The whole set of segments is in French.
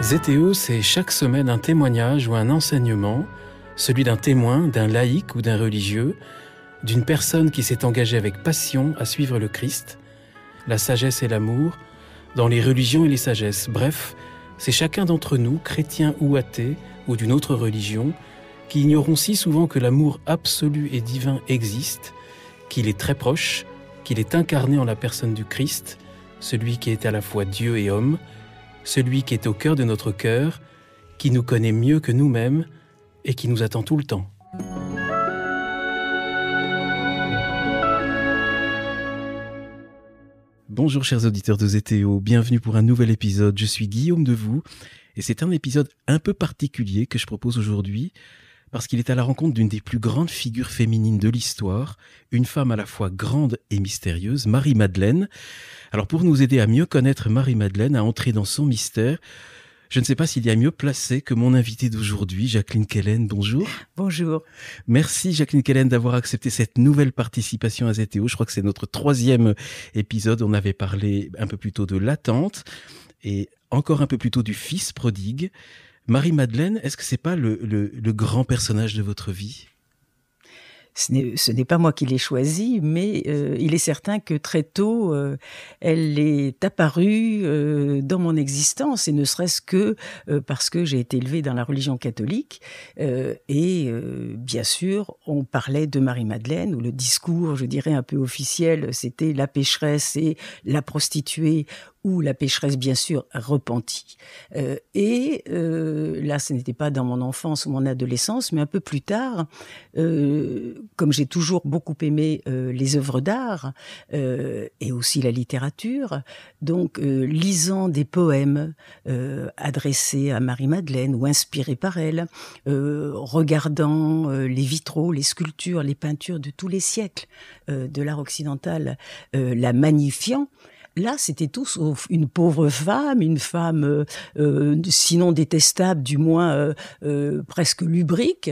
Zétéo, c'est chaque semaine un témoignage ou un enseignement, celui d'un témoin, d'un laïc ou d'un religieux, d'une personne qui s'est engagée avec passion à suivre le Christ, la sagesse et l'amour, dans les religions et les sagesses. Bref, c'est chacun d'entre nous, chrétien ou athée, ou d'une autre religion, qui ignorons si souvent que l'amour absolu et divin existe, qu'il est très proche, qu'il est incarné en la personne du Christ, celui qui est à la fois Dieu et homme, celui qui est au cœur de notre cœur, qui nous connaît mieux que nous-mêmes et qui nous attend tout le temps. Bonjour chers auditeurs de ZTO, bienvenue pour un nouvel épisode. Je suis Guillaume Devoux et c'est un épisode un peu particulier que je propose aujourd'hui parce qu'il est à la rencontre d'une des plus grandes figures féminines de l'histoire, une femme à la fois grande et mystérieuse, Marie-Madeleine. Alors pour nous aider à mieux connaître Marie-Madeleine, à entrer dans son mystère, je ne sais pas s'il y a mieux placé que mon invité d'aujourd'hui, Jacqueline Kellen. Bonjour. Bonjour. Merci Jacqueline Kellen d'avoir accepté cette nouvelle participation à ZTO. Je crois que c'est notre troisième épisode. On avait parlé un peu plus tôt de l'attente et encore un peu plus tôt du fils prodigue. Marie-Madeleine, est-ce que ce n'est pas le, grand personnage de votre vie ce n'est pas moi qui l'ai choisi, mais euh, il est certain que très tôt, euh, elle est apparue euh, dans mon existence, et ne serait-ce que parce que j'ai été élevée dans la religion catholique. et bien sûr, on parlait de Marie-Madeleine, où le discours, je dirais, un peu officiel, c'était la pécheresse et la prostituée où la pécheresse, bien sûr, repentit. Euh, et euh, là, ce n'était pas dans mon enfance ou mon adolescence, mais un peu plus tard, euh, comme j'ai toujours beaucoup aimé les œuvres d'art et aussi la littérature, donc lisant des poèmes adressés à Marie-Madeleine ou inspirés par elle, regardant les vitraux, les sculptures, les peintures de tous les siècles de l'art occidental, la magnifiant, Là, c'était tout sauf oh, une pauvre femme, une femme euh, euh, sinon détestable, du moins euh, presque lubrique,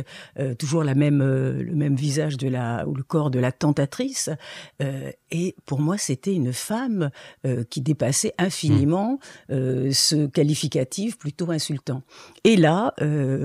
toujours la même, le même visage de la, ou le corps de la tentatrice. et pour moi, c'était une femme qui dépassait infiniment mmh. ce qualificatif plutôt insultant. Et là,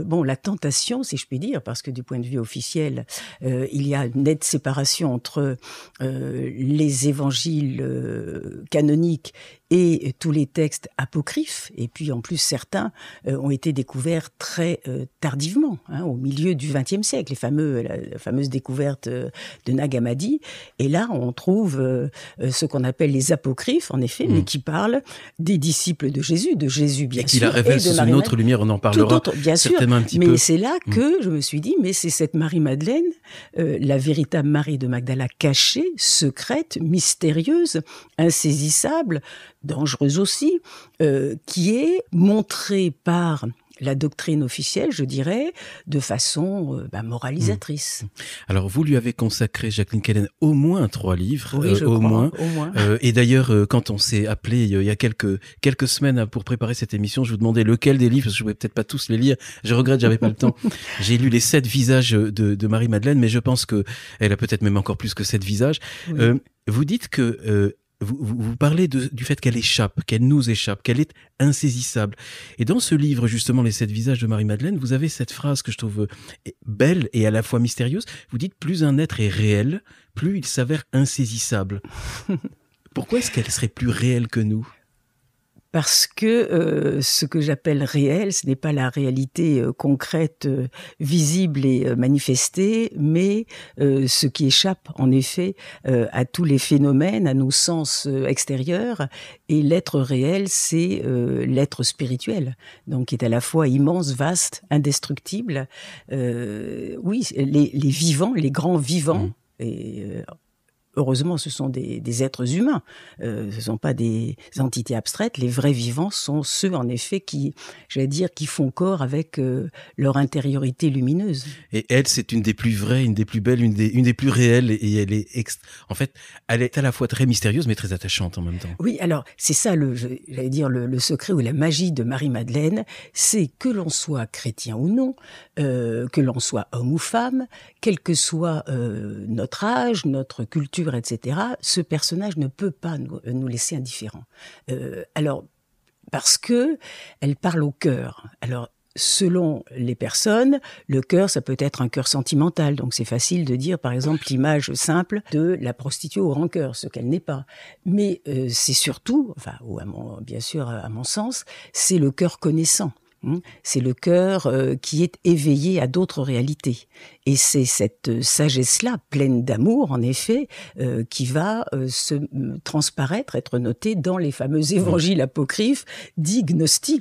bon, la tentation, si je puis dire, parce que du point de vue officiel, il y a une nette séparation entre les évangiles canoniques canonique et tous les textes apocryphes, et puis en plus certains euh, ont été découverts très euh, tardivement, hein, au milieu du XXe siècle, les fameux, la, fameuse découverte euh, de Nag Hammadi. Et là, on trouve ce qu'on appelle les apocryphes, en effet, mm. mais qui parlent des disciples de Jésus, de Jésus bien et sûr, qui la révèle sous une autre lumière, on en parlera bien sûr, un petit mais peu. Mais c'est là mm. que je me suis dit, mais c'est cette Marie-Madeleine, la véritable Marie de Magdala cachée, secrète, mystérieuse, insaisissable, dangereuse aussi, euh, qui est montrée par la doctrine officielle, je dirais, de façon euh, bah, moralisatrice. Mmh. Alors, vous lui avez consacré, Jacqueline Kellen, au moins trois livres, euh, au, moins. au, moins. et d'ailleurs, quand on s'est appelé il y a quelques quelques semaines pour préparer cette émission, je vous demandais lequel des livres, parce que je pouvais peut-être pas tous les lire. Je regrette, j'avais pas le temps. J'ai lu les sept visages de, Marie Madeleine, mais je pense que elle a peut-être même encore plus que sept visages. vous dites que vous, parlez du fait qu'elle échappe, qu'elle nous échappe, qu'elle est insaisissable. Et dans ce livre, justement, Les Sept Visages de Marie-Madeleine, vous avez cette phrase que je trouve eh, belle et à la fois mystérieuse. Vous dites, plus un être est réel, plus il s'avère insaisissable. Pourquoi est-ce qu'elle serait plus réelle que nous parce que euh, ce que j'appelle réel, ce n'est pas la réalité euh, concrète, euh, visible et manifestée, mais ce qui échappe en effet à tous les phénomènes, à nos sens extérieurs. Et l'être réel, c'est l'être spirituel, donc qui est à la fois immense, vaste, indestructible. oui, les, les, vivants, les grands vivants. Mmh. Et heureusement, ce sont des, êtres humains, euh, ce ne sont pas des entités abstraites. Les vrais vivants sont ceux, en effet, qui, j'allais dire, qui font corps avec euh, leur intériorité lumineuse. Et elle, c'est une des plus vraies, une des plus belles, une des, une des plus réelles, et elle est, en fait, elle est à la fois très mystérieuse, mais très attachante en même temps. Oui, alors c'est ça, le, j'allais dire, le, secret ou la magie de Marie-Madeleine, c'est que l'on soit chrétien ou non, euh, que l'on soit homme ou femme, quel que soit notre âge, notre culture, etc., ce personnage ne peut pas nous, euh, laisser indifférents. Euh, alors, parce que elle parle au cœur. Alors, selon les personnes, le cœur, ça peut être un cœur sentimental. Donc, c'est facile de dire, par exemple, l'image simple de la prostituée au rancœur ce qu'elle n'est pas. Mais euh, c'est surtout, enfin, ou à mon, bien sûr, à mon sens, c'est le cœur connaissant. Hmm. C'est le cœur euh, qui est éveillé à d'autres réalités. Et c'est cette euh, sagesse-là, pleine d'amour, en effet, euh, qui va se transparaître, être notée dans les fameux hmm. évangiles apocryphes, dits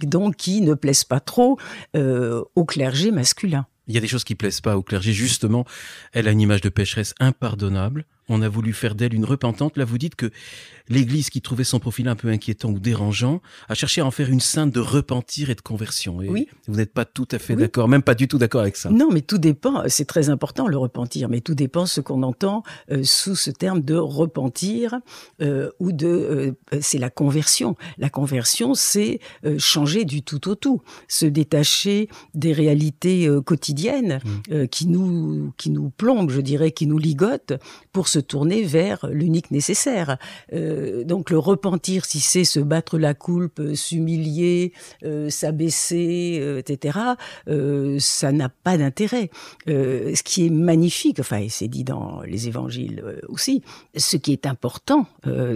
donc qui ne plaisent pas trop au clergé masculin. Il y a des choses qui ne plaisent pas au clergé, justement. Elle a une image de pécheresse impardonnable on a voulu faire d'elle une repentante. Là, vous dites que l'Église, qui trouvait son profil un peu inquiétant ou dérangeant, a cherché à en faire une sainte de repentir et de conversion. Et oui. Vous n'êtes pas tout à fait d'accord, même pas du tout d'accord avec ça. Non, mais tout dépend. C'est très important le repentir, mais tout dépend ce qu'on entend euh, sous ce terme de repentir euh, ou de. Euh, c'est la conversion. La conversion, c'est changer du tout au tout, se détacher des réalités quotidiennes mmh. qui nous qui nous plombent, je dirais, qui nous ligotent, pour se tourner vers l'unique nécessaire. Euh, donc le repentir, si c'est se battre la coulpe, euh, s'humilier, euh, s'abaisser, etc., ça n'a pas d'intérêt. ce qui est magnifique, enfin, et c'est dit dans les évangiles aussi, ce qui est important,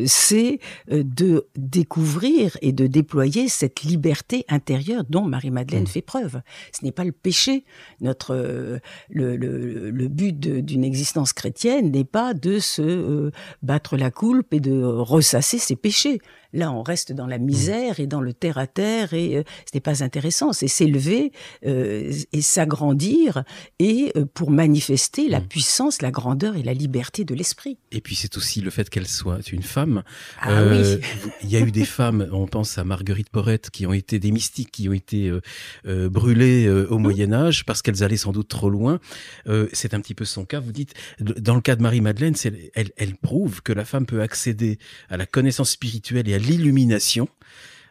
c'est de découvrir et de déployer cette liberté intérieure dont Marie-Madeleine mm. fait preuve. Ce n'est pas le péché. Notre, le, le but d'une existence chrétienne n'est pas de se euh, battre la coulpe et de euh, ressasser ses péchés. Là, on reste dans la mmh. misère et dans le terre à terre, et euh, ce n'est pas intéressant. C'est s'élever euh, et s'agrandir, et euh, pour manifester la mmh. puissance, la grandeur et la liberté de l'esprit. Et puis c'est aussi le fait qu'elle soit une femme. Ah il y a eu des femmes, on pense à Marguerite Porrette, qui ont été des mystiques, qui ont été brûlées au mmh. Moyen Âge parce qu'elles allaient sans doute trop loin. c'est un petit peu son cas. Vous dites, dans le cas de Marie Madeleine, elle, elle prouve que la femme peut accéder à la connaissance spirituelle et à l'illumination.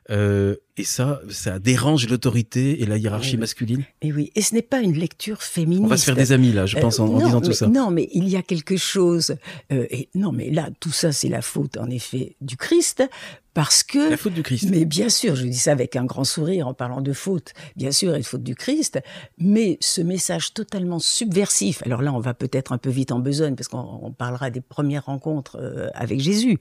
Euh, et ça, ça dérange l'autorité et la hiérarchie eh masculine. Et eh oui, et ce n'est pas une lecture féministe. On va se faire des amis là, je euh, pense, en, disant tout ça. Non, mais il y a quelque chose. Euh, et non, mais là, tout ça, c'est la faute, en effet, du Christ, parce que la faute du Christ. Mais bien sûr, je dis ça avec un grand sourire en parlant de faute, bien sûr, et de faute du Christ. Mais ce message totalement subversif. Alors là, on va peut-être un peu vite en besogne parce qu'on parlera des premières rencontres euh, avec Jésus,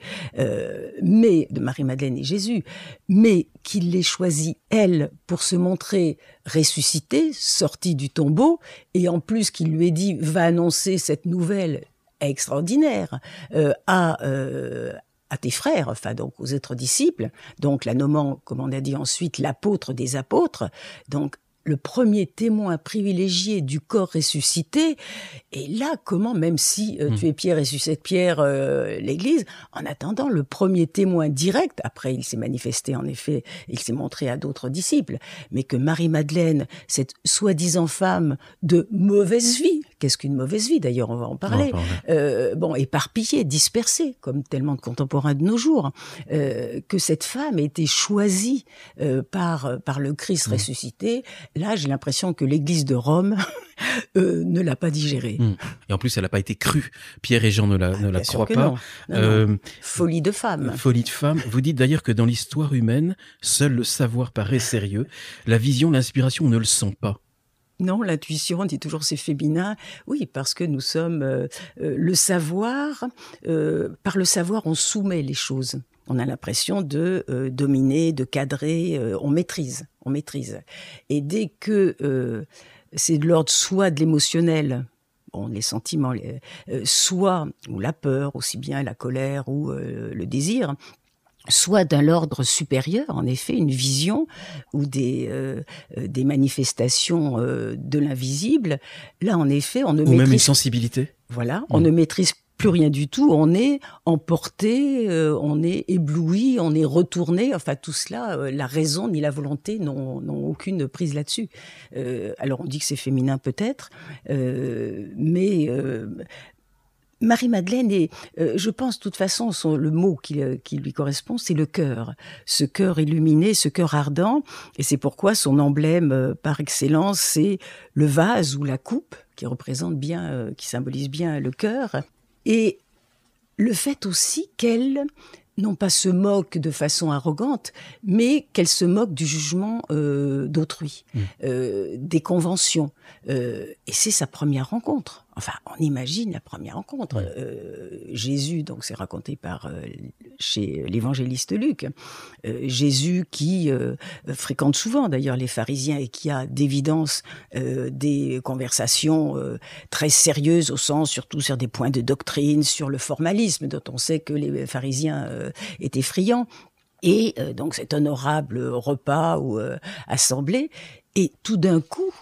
mais de Marie Madeleine et Jésus, mais qu'il les choisit, elle, pour se montrer ressuscitée, sortie du tombeau, et en plus qu'il lui ait dit, va annoncer cette nouvelle extraordinaire euh, à, euh, à tes frères, enfin donc aux autres disciples, donc la nommant, comme on a dit ensuite, l'apôtre des apôtres. Donc le premier témoin privilégié du corps ressuscité. Et là, comment, même si euh, mmh. tu es Pierre et Pierre, euh, l'Église, en attendant, le premier témoin direct, après il s'est manifesté en effet, il s'est montré à d'autres disciples, mais que Marie-Madeleine, cette soi-disant femme de mauvaise vie, Qu'est-ce qu'une mauvaise vie d'ailleurs On va en parler. Euh, bon, éparpillée, dispersée, comme tellement de contemporains de nos jours, euh, que cette femme ait été choisie euh, par par le Christ mm. ressuscité. Là, j'ai l'impression que l'Église de Rome ne l'a pas digérée. Mm. Et en plus, elle n'a pas été crue. Pierre et Jean ne la, ah, ne la croient pas. Folie de femme. Folie de femme. Vous dites d'ailleurs que dans l'histoire humaine, seul le savoir paraît sérieux. La vision, l'inspiration ne le sont pas. Non, l'intuition, on dit toujours c'est féminin. Oui, parce que nous sommes euh, euh, le savoir. Euh, par le savoir, on soumet les choses. On a l'impression de dominer, de cadrer. on maîtrise, on maîtrise. Et dès que c'est de l'ordre soit de l'émotionnel, Bon, les sentiments, soit, ou la peur, aussi bien la colère ou le désir, soit d'un ordre supérieur, en effet, une vision ou des, euh, euh, manifestations euh, de l'invisible. Là, en effet, on ne maîtrise... même une sensibilité. Voilà, on mm. ne maîtrise plus rien du tout. On est emporté, on est ébloui, on est retourné. Enfin, tout cela, la raison ni la volonté n'ont aucune prise là-dessus. alors, on dit que c'est féminin peut-être, mais Marie-Madeleine est, euh, je pense, de toute façon, son, le mot euh, qui, lui correspond, c'est le cœur. Ce cœur illuminé, ce cœur ardent. Et c'est pourquoi son emblème euh, par excellence, c'est le vase ou la coupe, qui représente bien, qui symbolise bien le cœur. Et le fait aussi qu'elle, non pas se moque de façon arrogante, mais qu'elle se moque du jugement d'autrui, mmh. des conventions. et c'est sa première rencontre Enfin, on imagine la première rencontre. Euh, Jésus, donc c'est raconté par euh, chez euh, l'évangéliste Luc. Jésus qui fréquente souvent d'ailleurs les pharisiens et qui a d'évidence des conversations très sérieuses au sens surtout sur des points de doctrine, sur le formalisme dont on sait que les pharisiens étaient friands. Et donc cet honorable repas ou assemblée. Et tout d'un coup,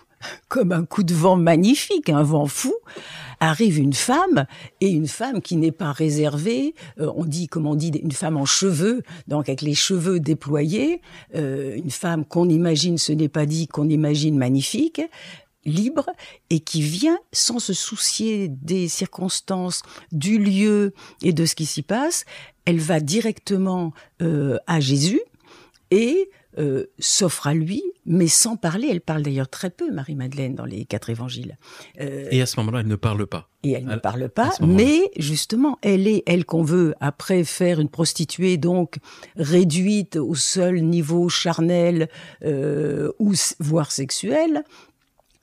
comme un coup de vent magnifique, un vent fou, arrive une femme et une femme qui n'est pas réservée. Euh, on dit, comme on dit, une femme en cheveux, donc avec les cheveux déployés, euh, une femme qu'on imagine, ce n'est pas dit, qu'on imagine magnifique libre et qui vient sans se soucier des circonstances, du lieu et de ce qui s'y passe, elle va directement euh, à Jésus et euh, s'offre à lui, mais sans parler. Elle parle d'ailleurs très peu, Marie-Madeleine, dans les quatre évangiles. Euh, et à ce moment-là, elle ne parle pas. Et elle, ne parle pas, mais justement, elle est, elle qu'on veut après faire une prostituée, donc réduite au seul niveau charnel euh, ou voire sexuel,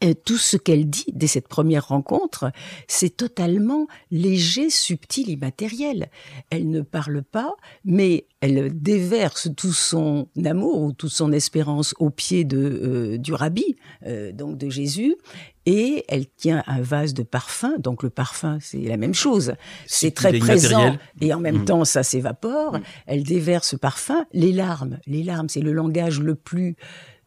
euh, tout ce qu'elle dit dès cette première rencontre, c'est totalement léger, subtil, immatériel. Elle ne parle pas, mais elle déverse tout son amour ou toute son espérance au pied de, euh, du rabbi, euh, donc de Jésus, et elle tient un vase de parfum. Donc le parfum, c'est la même chose. C'est très présent et en même mmh. temps, ça s'évapore. Mmh. Elle déverse parfum. Les larmes, les larmes, c'est le langage le plus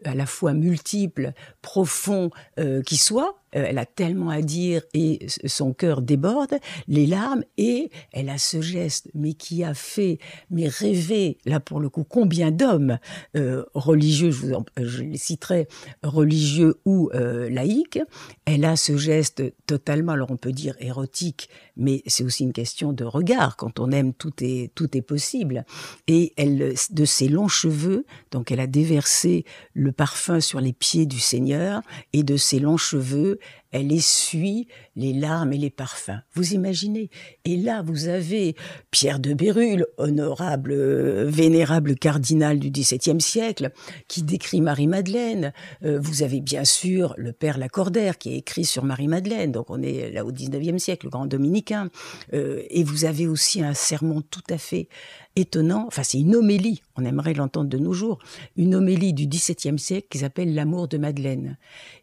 à la fois multiple, profond euh, qui soit, euh, elle a tellement à dire et son cœur déborde, les larmes, et elle a ce geste, mais qui a fait, mais rêver, là pour le coup, combien d'hommes euh, religieux, je, vous euh, je les citerai, religieux ou euh, laïques, elle a ce geste totalement, alors on peut dire érotique, mais c'est aussi une question de regard. Quand on aime, tout est, tout est possible. Et elle, de ses longs cheveux, donc elle a déversé le parfum sur les pieds du Seigneur, et de ses longs cheveux, elle essuie les larmes et les parfums. Vous imaginez Et là, vous avez Pierre de Bérulle, honorable, euh, vénérable cardinal du XVIIe siècle, qui décrit Marie-Madeleine. Euh, vous avez bien sûr le père Lacordaire, qui a écrit sur Marie-Madeleine, donc on est là au XIXe siècle, le grand dominicain. Euh, et vous avez aussi un sermon tout à fait étonnant, enfin c'est une homélie, on aimerait l'entendre de nos jours, une homélie du XVIIe siècle qui s'appelle L'amour de Madeleine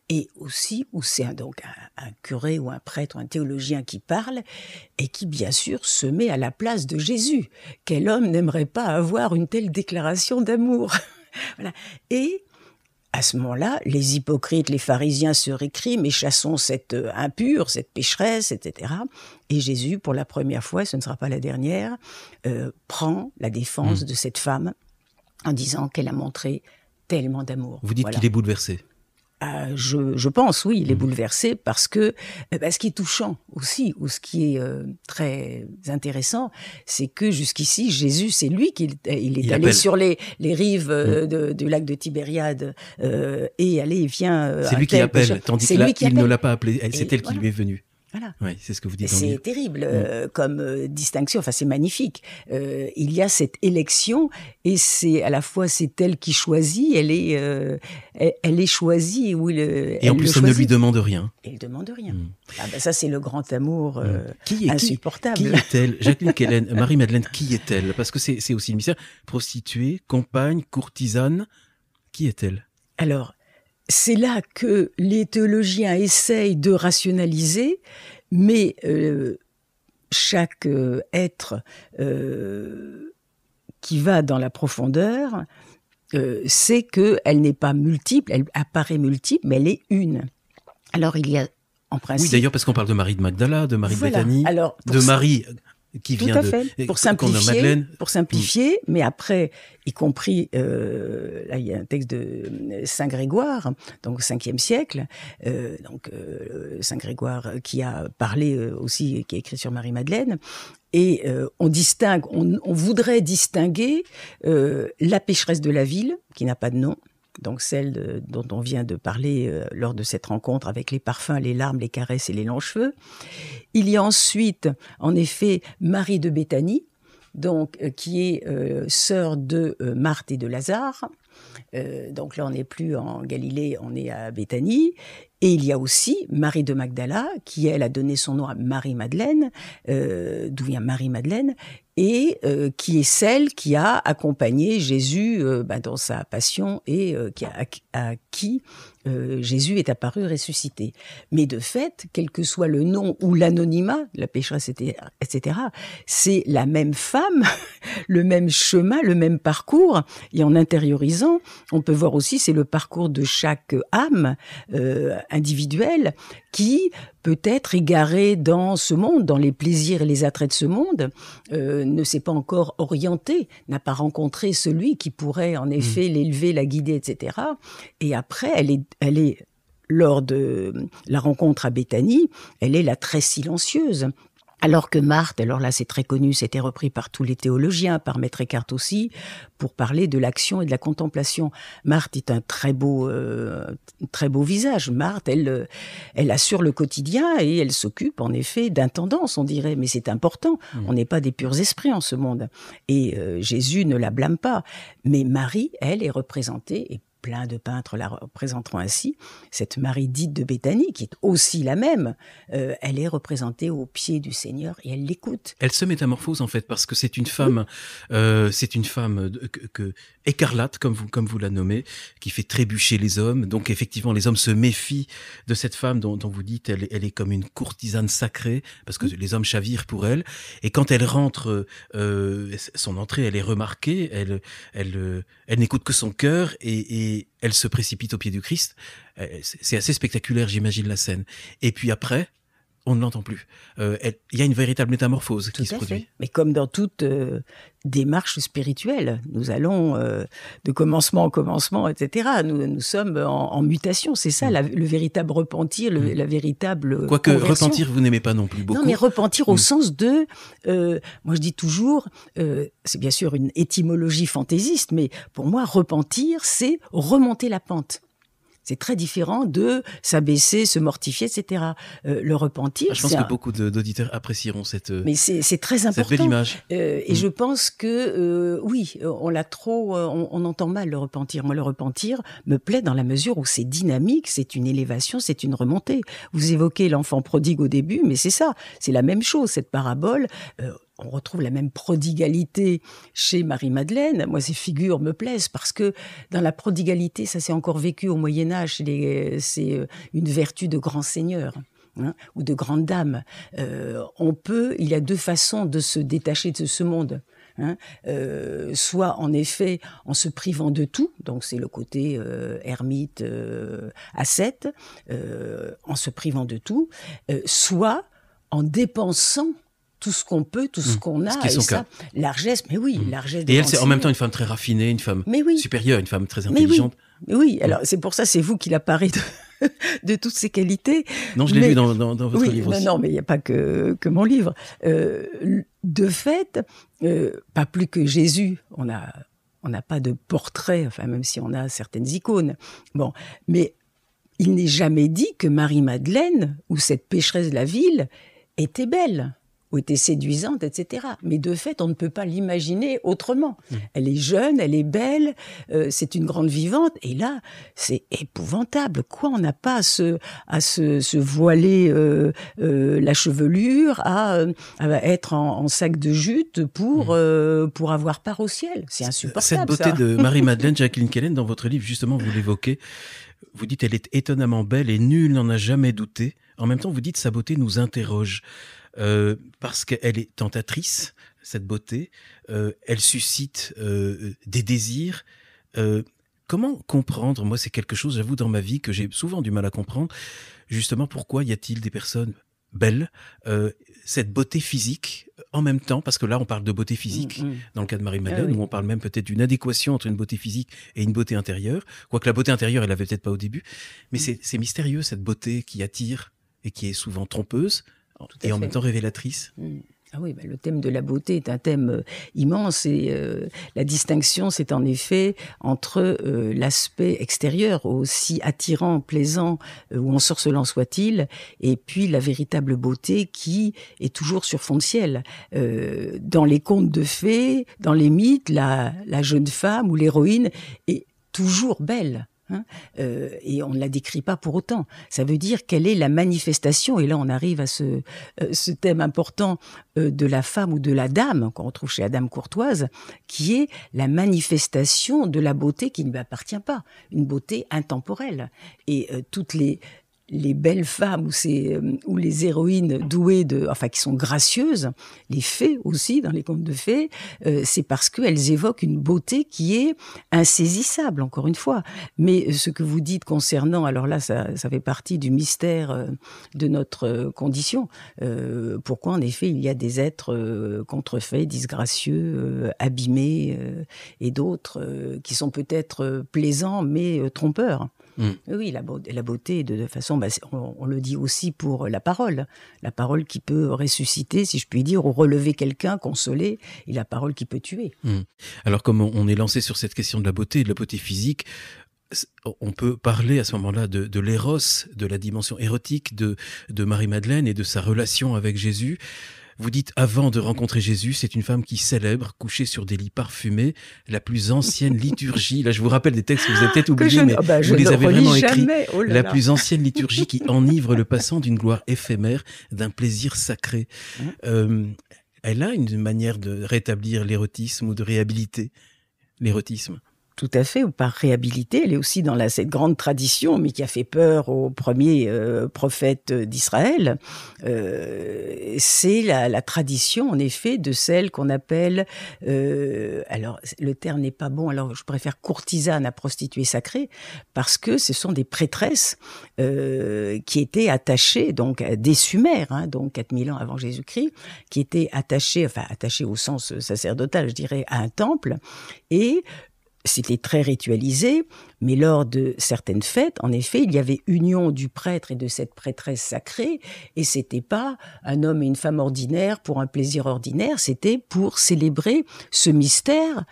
et aussi où c'est donc un, curé ou un prêtre ou un théologien qui parle et qui bien sûr se met à la place de Jésus. Quel homme n'aimerait pas avoir une telle déclaration d'amour Et à ce moment-là, les hypocrites, les pharisiens se récrient, et chassons cette euh, impure, cette pécheresse, etc. Et Jésus, pour la première fois, ce ne sera pas la dernière, euh, prend la défense mmh. de cette femme en disant qu'elle a montré tellement d'amour. Vous dites qu'il est bouleversé. Euh, je, pense, oui, il est mm. bouleversé parce que qu'il euh, bah, ce qui est touchant aussi, ou ce qui est euh, très intéressant, c'est que jusqu'ici, Jésus, c'est lui qui est allé sur les, les rives mm. du lac de Tibériade et allez, il vient. C'est lui, qui appelle, tandis que ne l'a pas appelé, c'est elle qui lui est venue c'est ce que vous dites. C'est terrible mm. euh, comme euh, distinction. Enfin, c'est magnifique. Euh, il y a cette élection et c'est à la fois c'est elle qui choisit, elle est, elle, est choisie Et en plus, elle ne lui demande rien. Elle demande rien. Mm. Ah, ben, ça, c'est le grand amour mm. qui est, insupportable. Qui, est-elle, Jacqueline Hélène, Marie Madeleine, qui est-elle Parce que c'est aussi le mystère. Prostituée, compagne, courtisane, qui est-elle Alors, c'est là que les théologiens essayent de rationaliser, mais euh, chaque euh, être euh, qui va dans la profondeur c'est sait qu'elle n'est pas multiple, elle apparaît multiple, mais elle est une. Alors il y a en principe. Oui, d'ailleurs, parce qu'on parle de Marie de Magdala, de Marie de Bethany, de Marie tout à fait. pour simplifier, pour mm. simplifier, mais après, y compris euh, là, il y a un texte de euh, Saint Grégoire, donc au Ve siècle, euh, donc Saint Grégoire qui a parlé aussi, qui a écrit sur Marie Madeleine, et on distingue, on, voudrait distinguer la pécheresse de la ville, qui n'a pas de nom, donc celle dont on vient de parler euh, lors de cette rencontre avec les parfums, les larmes, les caresses et les longs cheveux. Il y a ensuite, en effet, Marie de Béthanie, donc euh, qui est euh, sœur de Marthe et de Lazare. donc là, on n'est plus en Galilée, on est à Béthanie. Et il y a aussi Marie de Magdala, qui elle a donné son nom à Marie-Madeleine, euh, d'où vient Marie-Madeleine, et euh, qui est celle qui a accompagné Jésus euh, bah, dans sa passion et euh, qui a, à, qui Jésus est apparu ressuscité. Mais de fait, quel que soit le nom ou l'anonymat, la pécheresse, etc., c'est la même femme, le même chemin, le même parcours. Et en intériorisant, on peut voir aussi, c'est le parcours de chaque âme. Euh, individuelle qui peut être égarée dans ce monde, dans les plaisirs et les attraits de ce monde, euh, ne s'est pas encore orientée n'a pas rencontré celui qui pourrait en mm. effet l'élever, la guider, etc. Et après, elle est, elle est lors de la rencontre à Béthanie, elle est la très silencieuse. Alors que Marthe, alors là c'est très connu, c'était repris par tous les théologiens, par Maître Eckhart aussi, pour parler de l'action et de la contemplation. Marthe est un très beau, euh, très beau visage. Marthe, elle, euh, elle assure le quotidien et elle s'occupe en effet d'intendance, on dirait, mais c'est important. Mm. On n'est pas des purs esprits en ce monde. Et euh, Jésus ne la blâme pas. Mais Marie, elle, est représentée, plein de peintres la représenteront ainsi. Cette Marie dite de Béthanie, qui est aussi la même, euh, elle est représentée au pied du Seigneur et elle l'écoute. Elle se métamorphose en fait parce que c'est une femme, euh, c'est une femme que, écarlate comme vous comme vous la nommez, qui fait trébucher les hommes. Donc effectivement, les hommes se méfient de cette femme dont, vous dites elle, est comme une courtisane sacrée parce que les hommes chavirent pour elle. Et quand elle rentre, euh, son entrée, elle est remarquée. Elle elle elle n'écoute que son cœur et, et et elle se précipite au pied du Christ. Euh, c'est assez spectaculaire, j'imagine la scène. Et puis après, on ne l'entend plus. Euh, il y a une véritable métamorphose qui se produit. Mais comme dans toute euh, démarche spirituelle, nous allons euh, de commencement en commencement, etc. Nous, sommes en, mutation. C'est ça, mm. le véritable repentir, mm. la véritable. Quoique repentir, vous n'aimez pas non plus beaucoup. Non, mais repentir au mm. sens de. moi, je dis toujours, c'est bien sûr une étymologie fantaisiste, mais pour moi, repentir, c'est remonter la pente. C'est très différent de s'abaisser, se mortifier, etc. Euh, le repentir. je pense que beaucoup d'auditeurs apprécieront cette. Mais c'est très important. et je pense que oui, euh, on l'a trop, euh, on, on, entend mal le repentir. Moi, le repentir me plaît dans la mesure où c'est dynamique, c'est une élévation, c'est une remontée. Vous évoquez l'enfant prodigue au début, mais c'est ça, c'est la même chose. Cette parabole on retrouve la même prodigalité chez Marie-Madeleine. Moi, ces figures me plaisent parce que dans la prodigalité, ça s'est encore vécu au Moyen Âge. C'est euh, une vertu de grand seigneur. Hein, ou de grande dame. Euh, on peut, il y a deux façons de se détacher de ce monde. Hein. Euh, soit en effet en se privant de tout, donc c'est le côté ermite ascète, en se privant de tout, soit en dépensant tout ce qu'on peut, tout ce mmh. qu'on a. et Ça, largesse, mais oui, mmh. largesse. et elle, c'est en même temps une femme très raffinée, une femme supérieure, une femme très intelligente. Mais oui, mmh. alors c'est pour ça, c'est vous qui la de, toutes ses qualités. Non, je l'ai lu dans, votre livre. aussi. non, mais il n'y a pas que, que mon livre. Euh, de fait, euh, pas plus que Jésus, on On n'a pas de portrait, enfin même si on a certaines icônes. Bon, mais il n'est jamais dit que Marie Madeleine ou cette pécheresse de la ville était belle était séduisante, etc. Mais de fait, on ne peut pas l'imaginer autrement. Mmh. Elle est jeune, elle est belle, euh, c'est une grande vivante. Et là, c'est épouvantable. Quoi, on n'a pas à se, à se, voiler euh, euh, la chevelure, à, être en, sac de jute pour, mmh. pour avoir part au ciel. C'est insupportable. Cette beauté de Marie-Madeleine Jacqueline Kellen, dans votre livre, justement, vous l'évoquez. Vous dites qu'elle est étonnamment belle et nul n'en a jamais douté. En même temps, vous dites sa beauté nous interroge. Euh, parce qu'elle est tentatrice, cette beauté, euh, elle suscite euh, des désirs. comment comprendre Moi, c'est quelque chose, j'avoue, dans ma vie que j'ai souvent du mal à comprendre. Justement, pourquoi y a-t-il des personnes belles, cette beauté physique en même temps, parce que là on parle de beauté physique mm, mm. dans le cas de Marie-Madeleine, ah où on parle même peut-être d'une adéquation entre une beauté physique et une beauté intérieure, quoique la beauté intérieure elle l'avait peut-être pas au début, mais mm. c'est mystérieux cette beauté qui attire et qui est souvent trompeuse, et en même temps révélatrice. Mm. Ah oui, bah, le thème de la beauté est un thème euh, immense et euh, la distinction, c'est en effet entre euh, l'aspect extérieur, aussi attirant, plaisant ou ensorcelant soit-il, et puis la véritable beauté qui est toujours sur fond de ciel. dans les contes de fées, dans les mythes, la jeune femme ou l'héroïne est toujours belle Hein, euh, et on ne la décrit pas pour autant. Ça veut dire quelle est la manifestation, et là on arrive à ce, euh, thème important euh, de la femme ou de la dame, qu'on retrouve chez Adam courtoise, qui est la manifestation de la beauté qui ne lui appartient pas, une beauté intemporelle. Et toutes les, les belles femmes ou, euh, ou les héroïnes douées de, enfin qui sont gracieuses, les fées aussi dans les contes de fées, euh, c'est parce qu'elles évoquent une beauté qui est insaisissable encore une fois. Mais euh, ce que vous dites concernant, alors là ça, fait partie du mystère de notre condition. pourquoi en effet il y a des êtres contrefaits, disgracieux, abîmés et d'autres qui sont peut-être plaisants mais trompeurs. Mm. Oui, la, beauté, la de, façon, bah, on, le dit aussi pour euh, la parole, la parole qui peut ressusciter, si je puis dire, ou relever quelqu'un, consoler, et la parole qui peut tuer. Mm. Alors comme on est lancé sur cette question de la beauté, de la beauté physique, on peut parler à ce moment-là de, l'éros, de la dimension érotique de Marie-Madeleine et de sa relation avec Jésus. Vous dites avant de rencontrer Jésus, c'est une femme qui célèbre, couchée sur des lits parfumés, la plus ancienne liturgie. Là, je vous rappelle des textes que vous avez peut-être oubliés, mais ah bah, vous les avez vraiment écrits. Oh la plus ancienne liturgie qui enivre le passant d'une gloire éphémère, d'un plaisir sacré. Hein euh, elle a une manière de rétablir l'érotisme ou de réhabiliter l'érotisme tout à fait, ou par réhabilité. Elle est aussi dans la, cette grande tradition, mais qui a fait peur aux premiers euh, prophètes d'Israël. Euh, c'est la, la, tradition, en effet, de celle qu'on appelle, euh, alors le terme n'est pas bon, alors je préfère courtisane à prostituée sacrée, parce que ce sont des prêtresses euh, qui étaient attachées, donc des Sumères, hein, donc 4000 ans avant Jésus-Christ, qui étaient attachées, enfin attachées au sens sacerdotal, je dirais, à un temple, et c'était très ritualisé, mais lors de certaines fêtes, en effet, il y avait union du prêtre et de cette prêtresse sacrée, et c'était pas un homme et une femme ordinaire pour un plaisir ordinaire, c'était pour célébrer ce mystère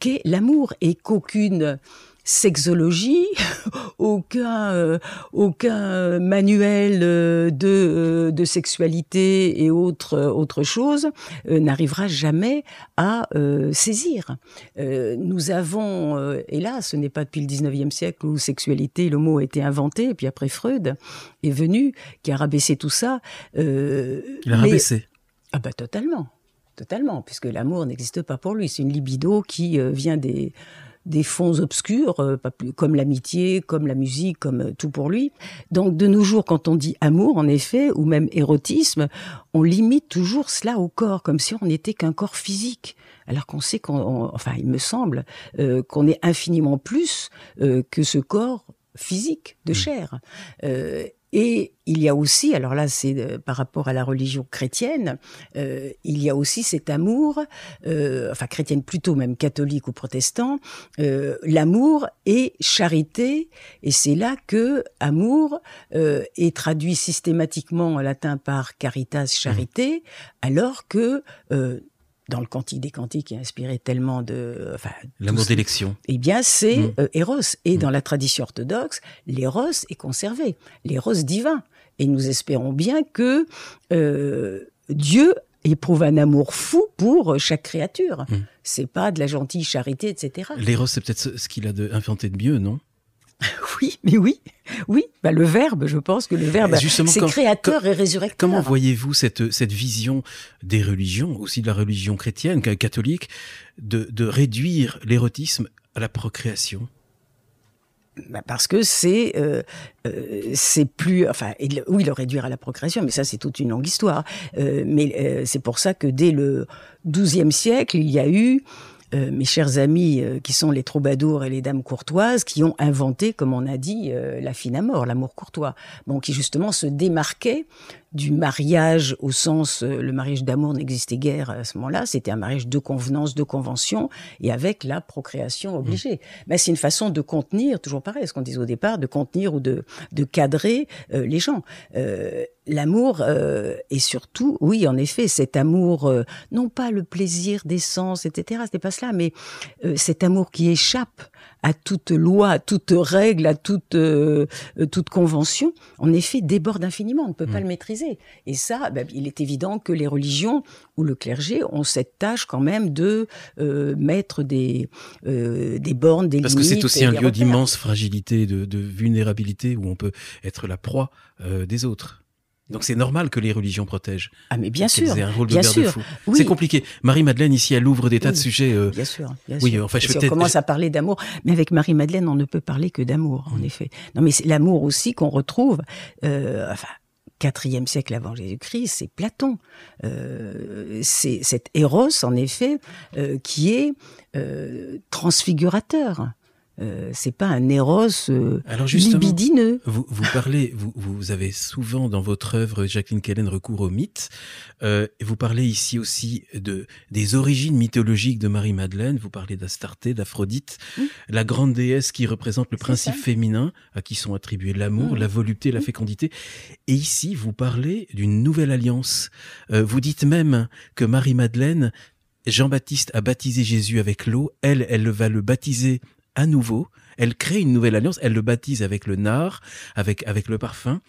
qu'est l'amour et qu'aucune sexologie, aucun euh, aucun manuel euh, euh, de sexualité et autres autre chose n'arrivera jamais à saisir. nous avons et là ce n'est pas depuis le 19e siècle où sexualité le mot a été inventé et puis après Freud est venu qui a rabaissé tout ça. Il a rabaissé. ah bah totalement. Totalement, puisque l'amour n'existe pas pour lui. C'est une libido qui vient des, des fonds obscurs, euh, pas plus, comme l'amitié, comme la musique, comme euh, tout pour lui. Donc de nos jours, quand on dit amour, en effet, ou même érotisme, on limite toujours cela au corps, comme si on n'était qu'un corps physique. Alors qu'on sait qu'on, enfin, il me semble euh, qu'on est infiniment plus que ce corps physique de mmh. chair. Et il y a aussi, alors là c'est euh, par rapport à la religion chrétienne, euh, il y a aussi cet amour, euh, enfin chrétienne plutôt même catholique ou protestant, euh, l'amour et charité, et c'est là que amour euh, est traduit systématiquement en latin par caritas charité, mmh. alors que dans le Cantique des Cantiques qui a inspiré tellement de... Euh, enfin, L'amour d'élection. Eh bien, c'est mm. euh, Eros. Et mm. dans la tradition orthodoxe, l'Eros est conservé, l'Eros divin. Et nous espérons bien que euh, Dieu éprouve un amour fou pour chaque créature. Mm. C'est pas de la gentille charité, etc. L'Eros, c'est peut-être ce qu'il a inventé de mieux, non Oui, mais oui, oui. Bah, le verbe, je pense que le eh, verbe, c'est créateur et résurrecteur. Comment voyez-vous cette, cette vision des religions, aussi de la religion chrétienne, catholique, de, réduire l'érotisme à la procréation bah parce que c'est euh, euh, c'est plus enfin oui le réduire à la procréation mais ça c'est toute une longue histoire euh, mais c'est pour ça que dès le XIIe siècle il y a eu euh, mes chers amis euh, qui sont les troubadours et les dames courtoises qui ont inventé, comme on a dit, euh, la fine amour, l'amour courtois, bon, qui justement se démarquait du mariage au sens le mariage d'amour n'existait guère à ce moment-là, c'était un mariage de convenance, de convention et avec la procréation mmh. obligée. Mais c'est une façon de contenir, toujours pareil, ce qu'on disait au départ, de contenir ou de de cadrer les gens. L'amour euh, et surtout, oui, en effet, cet amour, euh, non pas le plaisir des sens, etc. Ce n'est pas cela, mais euh, cet amour qui échappe à toute loi, à toute règle, à toute euh, toute convention, en effet, déborde infiniment. On ne peut pas mm. le maîtriser. Et ça, ben, il est évident que les religions ou le clergé ont cette tâche quand même de mettre des des bornes, des limites. Parce que c'est aussi un lieu d'immense fragilité, de, de, vulnérabilité où on peut être la proie des autres. Donc c'est normal que les religions protègent. Ah mais bien sûr. C'est un rôle de bien sûr. C'est compliqué. Marie-Madeleine, ici, elle ouvre des tas de sujets. Euh, bien sûr. Bien oui, enfin, je on commence à parler d'amour. Mais avec Marie-Madeleine, on ne peut parler que d'amour, en mm. effet. Non mais c'est l'amour aussi qu'on retrouve. Euh, enfin, quatrième siècle avant Jésus-Christ, c'est Platon. Euh, c'est cet Eros, en effet, euh, qui est euh, transfigurateur. Euh, c'est pas un éros euh, libidineux. Vous, vous parlez, vous, avez souvent dans votre œuvre, Jacqueline Kellen, recours au mythe. Euh, vous parlez ici aussi de des origines mythologiques de Marie-Madeleine. Vous parlez d'Astarté, d'Aphrodite, la grande déesse qui représente le principe féminin, à qui sont attribués l'amour, mmh. la volupté, la mmh. fécondité. Et ici, vous parlez d'une nouvelle alliance. vous dites même que Marie-Madeleine Jean-Baptiste a baptisé Jésus avec l'eau, elle, elle va le baptiser à nouveau, elle crée une nouvelle alliance, elle le baptise avec le nar, avec, avec le parfum.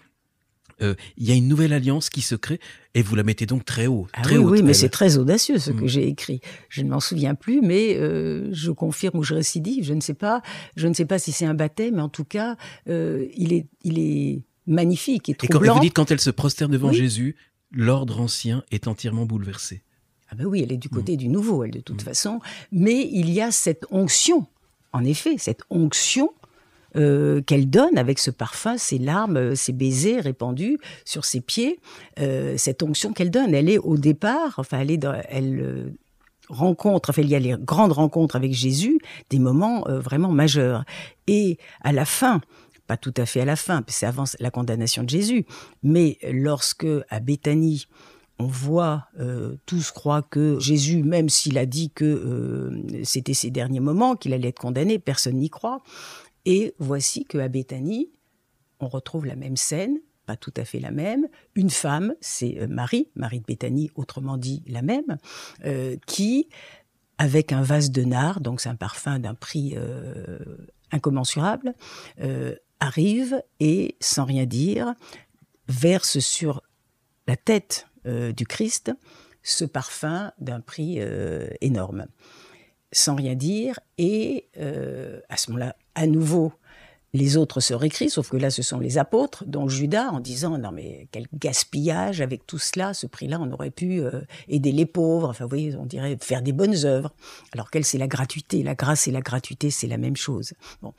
Euh, il y a une nouvelle alliance qui se crée et vous la mettez donc très haut. Ah oui, mais c'est très audacieux ce que mm. j'ai écrit. Je ne m'en souviens plus, mais euh, je confirme ou je récidive, je ne sais pas. Je ne sais pas si c'est un baptême, mais en tout cas, euh, il est, il est magnifique et troublant. Et quand vous dites quand elle se prosterne devant Jésus, l'ordre ancien est entièrement bouleversé. Ah ben oui, elle est du mm. côté du nouveau, elle, de toute mm. façon. Mais il y a cette onction en effet, cette onction euh, qu'elle donne avec ce parfum, ses larmes, ses euh, baisers répandus sur ses pieds, euh, cette onction qu'elle donne. Elle est au départ, enfin, elle elle rencontre, enfin, il y a les grandes rencontres avec Jésus, des moments vraiment majeurs. Et à la fin, pas tout à fait à la fin, c'est avant la condamnation de Jésus, mais lorsque à Béthanie, on voit, euh, tous croient que Jésus, même s'il a dit que euh, c'était ses derniers moments, qu'il allait être condamné, personne n'y croit. Et voici que à Béthanie, on retrouve la même scène, pas tout à fait la même, une femme, c'est euh, Marie, Marie de Béthanie, autrement dit la même, qui, avec un vase de nard, donc c'est un parfum d'un prix incommensurable, arrive et, sans rien dire, verse sur la tête euh, du Christ, ce parfum d'un prix euh, énorme, sans rien dire. Et euh, à ce moment-là, à nouveau, les autres se récrient, sauf que là, ce sont les apôtres, dont Judas, en disant Non, mais quel gaspillage avec tout cela, ce prix-là, on aurait pu aider les pauvres, enfin, vous voyez, on dirait faire des bonnes œuvres. Alors, quelle c'est la gratuité La grâce et la gratuité, c'est la même chose. Bon.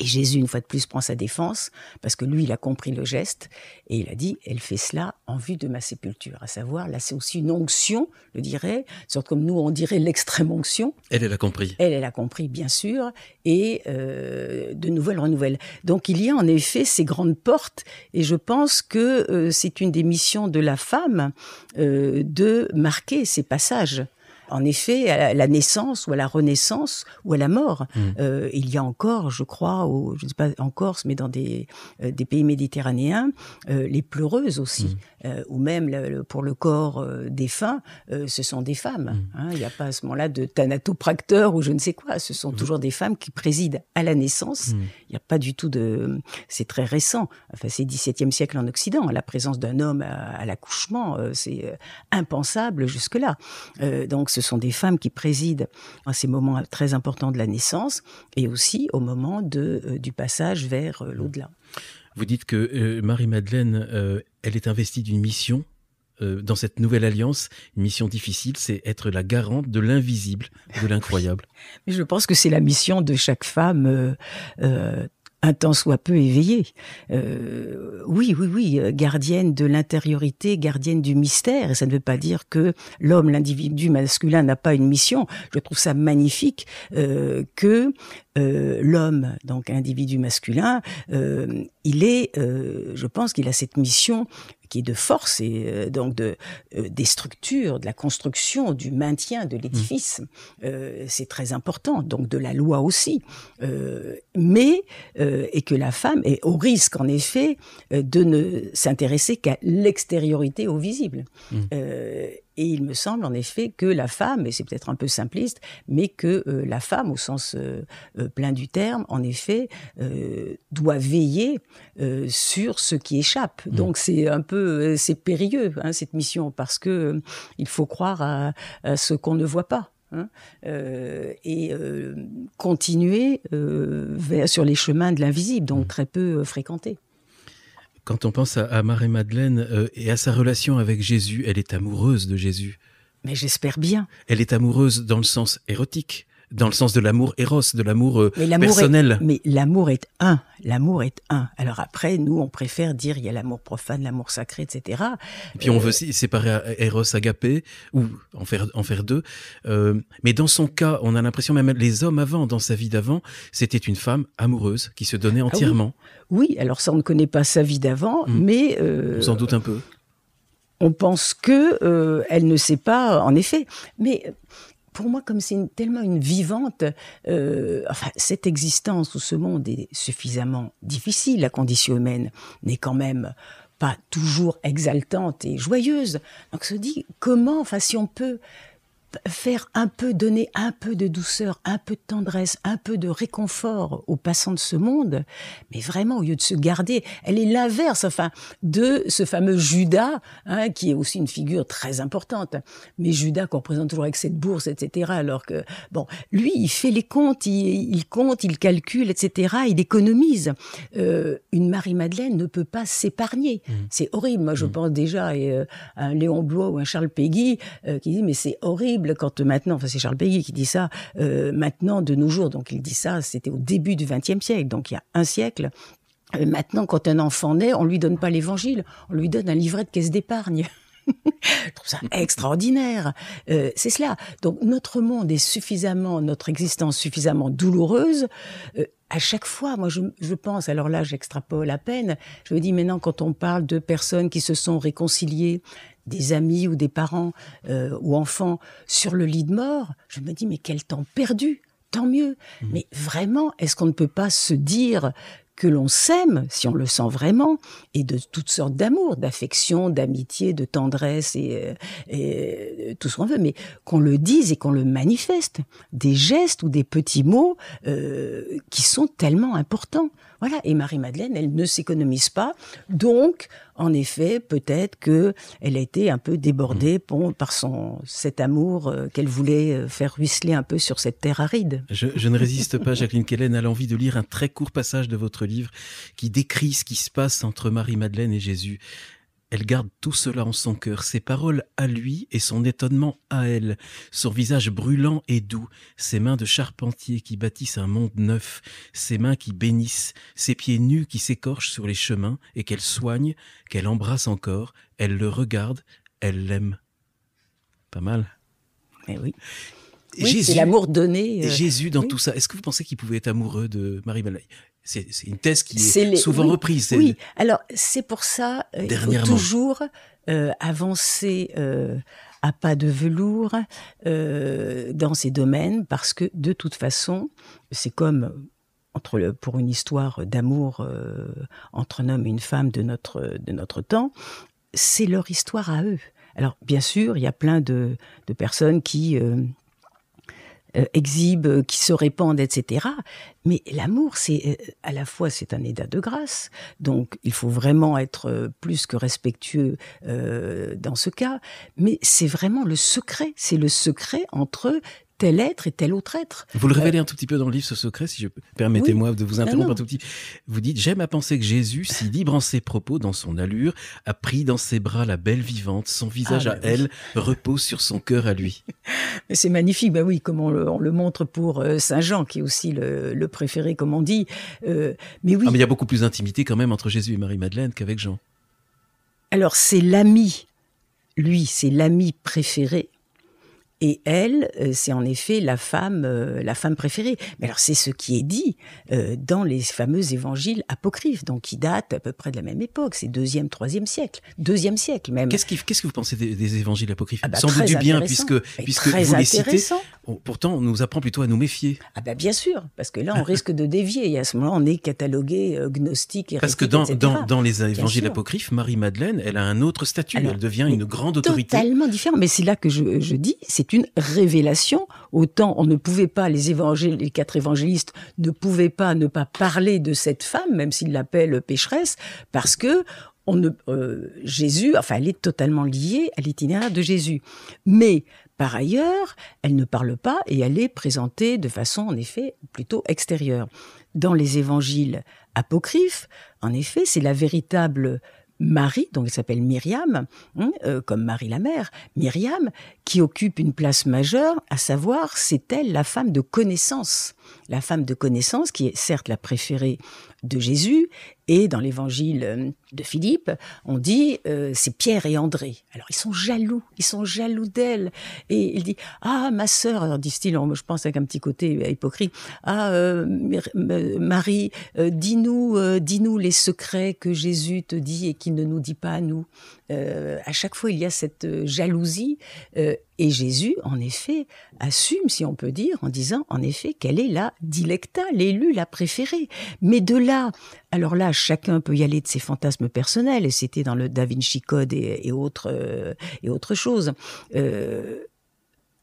Et Jésus, une fois de plus, prend sa défense, parce que lui, il a compris le geste, et il a dit, elle fait cela en vue de ma sépulture. À savoir, là, c'est aussi une onction, je dirais, sorte comme nous, on dirait l'extrême onction. Elle, elle a compris. Elle, elle a compris, bien sûr, et euh, de nouvelles renouvelles. Donc, il y a en effet ces grandes portes, et je pense que euh, c'est une des missions de la femme euh, de marquer ces passages en effet, à la naissance ou à la renaissance ou à la mort. Mmh. Euh, il y a encore, je crois, je ne sais pas en Corse, mais dans des, euh, pays méditerranéens, euh, les pleureuses aussi. Mmh. Euh, ou même pour le corps euh, des défunt, euh, ce sont des femmes. Mm. Hein. il n'y a pas à ce moment-là de thanatopracteur ou je ne sais quoi. Ce sont mm. toujours des femmes qui président à la naissance. Mm. Il n'y a pas du tout de... C'est très récent. Enfin, c'est 17e siècle en Occident. La présence d'un homme à, l'accouchement, c'est impensable jusque-là. donc ce sont des femmes qui président à ces moments très importants de la naissance et aussi au moment de, du passage vers l'au-delà. Vous dites que Marie-Madeleine elle est investie d'une mission euh, dans cette nouvelle alliance, une mission difficile, c'est être la garante de l'invisible, de l'incroyable. Mais je pense que c'est la mission de chaque femme euh, euh, un temps soit peu éveillé. Euh, oui, oui, oui, euh, gardienne de l'intériorité, gardienne du mystère. Et ça ne veut pas dire que l'homme, l'individu masculin n'a pas une mission. Je trouve ça magnifique euh, que l'homme, donc individu masculin, il est, je pense qu'il a cette mission qui est de force et euh, donc de euh, des structures, de la construction, du maintien de l'édifice. Mmh. Euh, c'est très important, donc de la loi aussi. mais et que la femme est au risque en effet de ne s'intéresser qu'à l'extériorité au visible. Mmh. Et il me semble en effet que la femme, et c'est peut-être un peu simpliste, mais que euh, la femme, au sens euh, euh, plein du terme, en effet, doit veiller sur ce qui échappe. Mmh. Donc c'est un peu, c'est périlleux hein, cette mission parce que il faut croire à, ce qu'on ne voit pas. Hein. et continuer sur les chemins de l'invisible, donc mmh. très peu fréquentés. Quand on pense à, Marie-Madeleine euh, et à sa relation avec Jésus, elle est amoureuse de Jésus. Mais j'espère bien. Elle est amoureuse dans le sens érotique dans le sens de l'amour éros, de l'amour euh, personnel. mais l'amour est un, l'amour est un. Alors après, nous, on préfère dire il y a l'amour profane, l'amour sacré, etc. Et puis on euh, veut aussi séparer eros, agapé, ou en faire, en faire deux. Euh, mais dans son cas, on a l'impression même les hommes avant, dans sa vie d'avant, c'était une femme amoureuse qui se donnait ah entièrement. oui. alors ça, on ne connaît pas sa vie d'avant, hmm. mais... on s'en doute un peu on pense que elle ne sait pas, en effet. Mais pour moi, comme c'est tellement une vivante, euh, enfin, cette existence ou ce monde est suffisamment difficile, la condition humaine n'est quand même pas toujours exaltante et joyeuse. Donc, se dit, comment, enfin, si on peut faire un peu, donner un peu de douceur, un peu de tendresse, un peu de réconfort aux passants de ce monde, mais vraiment au lieu de se garder, elle est l'inverse, enfin, de ce fameux Judas, hein, qui est aussi une figure très importante. Mais Judas qu'on représente toujours avec cette bourse, etc. Alors que bon, lui, il fait les comptes, il, compte, il calcule, etc. Il économise. Euh, une Marie Madeleine ne peut pas s'épargner. Mmh. C'est horrible. Moi, je mmh. pense déjà euh, à un Léon Blois ou un Charles Péguy euh, qui dit mais c'est horrible quand euh, maintenant, enfin c'est Charles Péguy qui dit ça, euh, maintenant, de nos jours, donc il dit ça, c'était au début du XXe siècle, donc il y a un siècle, euh, maintenant quand un enfant naît, on lui donne pas l'évangile, on lui donne un livret de caisse d'épargne. Je trouve ça extraordinaire. c'est cela. Donc notre monde est suffisamment, notre existence suffisamment douloureuse. à chaque fois, moi je, je pense, alors là j'extrapole à peine, je me dis maintenant quand on parle de personnes qui se sont réconciliées, des amis ou des parents euh, ou enfants sur le lit de mort, je me dis mais quel temps perdu, tant mieux. Mmh. Mais vraiment, est-ce qu'on ne peut pas se dire que l'on s'aime, si on le sent vraiment, et de toutes sortes d'amour, d'affection, d'amitié, de tendresse et, euh, euh, tout ce qu'on veut, mais qu'on le dise et qu'on le manifeste, des gestes ou des petits mots qui sont tellement importants. Voilà. Et Marie-Madeleine, elle ne s'économise pas. Donc, en effet, peut-être que elle a été un peu débordée mm. par son cet amour euh, qu'elle voulait euh, faire ruisseler un peu sur cette terre aride. Je, je ne résiste pas, Jacqueline Kellen, à l'envie de lire un très court passage de votre livre qui décrit ce qui se passe entre Marie-Madeleine et Jésus. Elle garde tout cela en son cœur, ses paroles à lui et son étonnement à elle, son visage brûlant et doux, ses mains de charpentier qui bâtissent un monde neuf, ses mains qui bénissent, ses pieds nus qui s'écorchent sur les chemins et qu'elle soigne, qu'elle embrasse encore, elle le regarde, elle l'aime. Pas mal. Mais oui. Jésus, c'est l'amour donné. Euh, Jésus dans tout ça. Est-ce que vous pensez qu'il pouvait être amoureux de Marie c'est une thèse qui est, souvent reprise. Oui, alors c'est pour ça euh, faut toujours euh, avancer euh, à pas de velours dans ces domaines parce que de toute façon, c'est comme entre pour une histoire d'amour entre un homme et une femme de notre, de notre temps, c'est leur histoire à eux. Alors bien sûr, il y a plein de, de personnes qui euh, exhibe, euh, qui se répandent, etc. Mais l'amour, c'est euh, à la fois c'est un état de grâce, donc il faut vraiment être plus que respectueux dans ce cas. Mais c'est vraiment le secret, c'est le secret entre tel être et tel autre être. Vous le euh, révélez un tout petit peu dans le livre, ce secret, si je permettez-moi de vous ah interrompre un tout petit. Vous dites, j'aime à penser que Jésus, si libre en ses propos, dans son allure, a pris dans ses bras la belle vivante, son visage ah, à bah elle repose sur son cœur à lui. C'est magnifique, ben oui, comme on le, montre pour euh, Saint Jean, qui est aussi le, préféré, comme on dit. Euh, mais oui. Ah, mais il y a beaucoup plus d'intimité quand même entre Jésus et Marie-Madeleine qu'avec Jean. Alors c'est l'ami, lui, c'est l'ami préféré et elle, euh, c'est en effet la femme, euh, la femme préférée. Mais alors c'est ce qui est dit euh, dans les fameux évangiles apocryphes, donc qui datent à peu près de la même époque, c'est deuxième, troisième siècle, deuxième siècle même. Qu'est-ce, qu'est-ce que vous pensez des, évangiles apocryphes ah bah, Sans doute du bien, puisque, puisque vous les Pourtant, on nous apprend plutôt à nous méfier. Ah bah bien sûr, parce que là, on risque de dévier. Et à ce moment-là, on est catalogué gnostique. et. parce que dans, dans, dans les évangiles apocryphes, Marie-Madeleine, elle a un autre statut. elle devient une grande autorité. Totalement différent. Mais c'est là que je, je dis, c'est une révélation. Autant on ne pouvait pas, les évangiles, les quatre évangélistes ne pouvaient pas ne pas parler de cette femme, même s'ils l'appellent pécheresse, parce que on ne, euh, Jésus, enfin, elle est totalement liée à l'itinéraire de Jésus. Mais par ailleurs, elle ne parle pas et elle est présentée de façon, en effet, plutôt extérieure. Dans les évangiles apocryphes, en effet, c'est la véritable Marie, donc elle s'appelle Myriam, hein, euh, comme Marie la mère, Myriam, qui occupe une place majeure, à savoir, c'est elle la femme de connaissance la femme de connaissance, qui est certes la préférée de Jésus, et dans l'évangile euh, de Philippe, on dit euh, c'est Pierre et André. Alors ils sont jaloux, ils sont jaloux d'elle. Et il dit ah ma sœur, alors disent-ils, je pense avec un petit côté euh, hypocrite, ah Marie, dis-nous, dis-nous les secrets que Jésus te dit et qu'il ne nous dit pas à nous. Euh, à chaque fois, il y a cette euh, jalousie. Euh, et Jésus, en effet, assume, si on peut dire, en disant, en effet, qu'elle est la dilecta, l'élu, la préférée. Mais de là, alors là, chacun peut y aller de ses fantasmes personnels, et c'était dans le Da Vinci Code et, et autres et autre choses.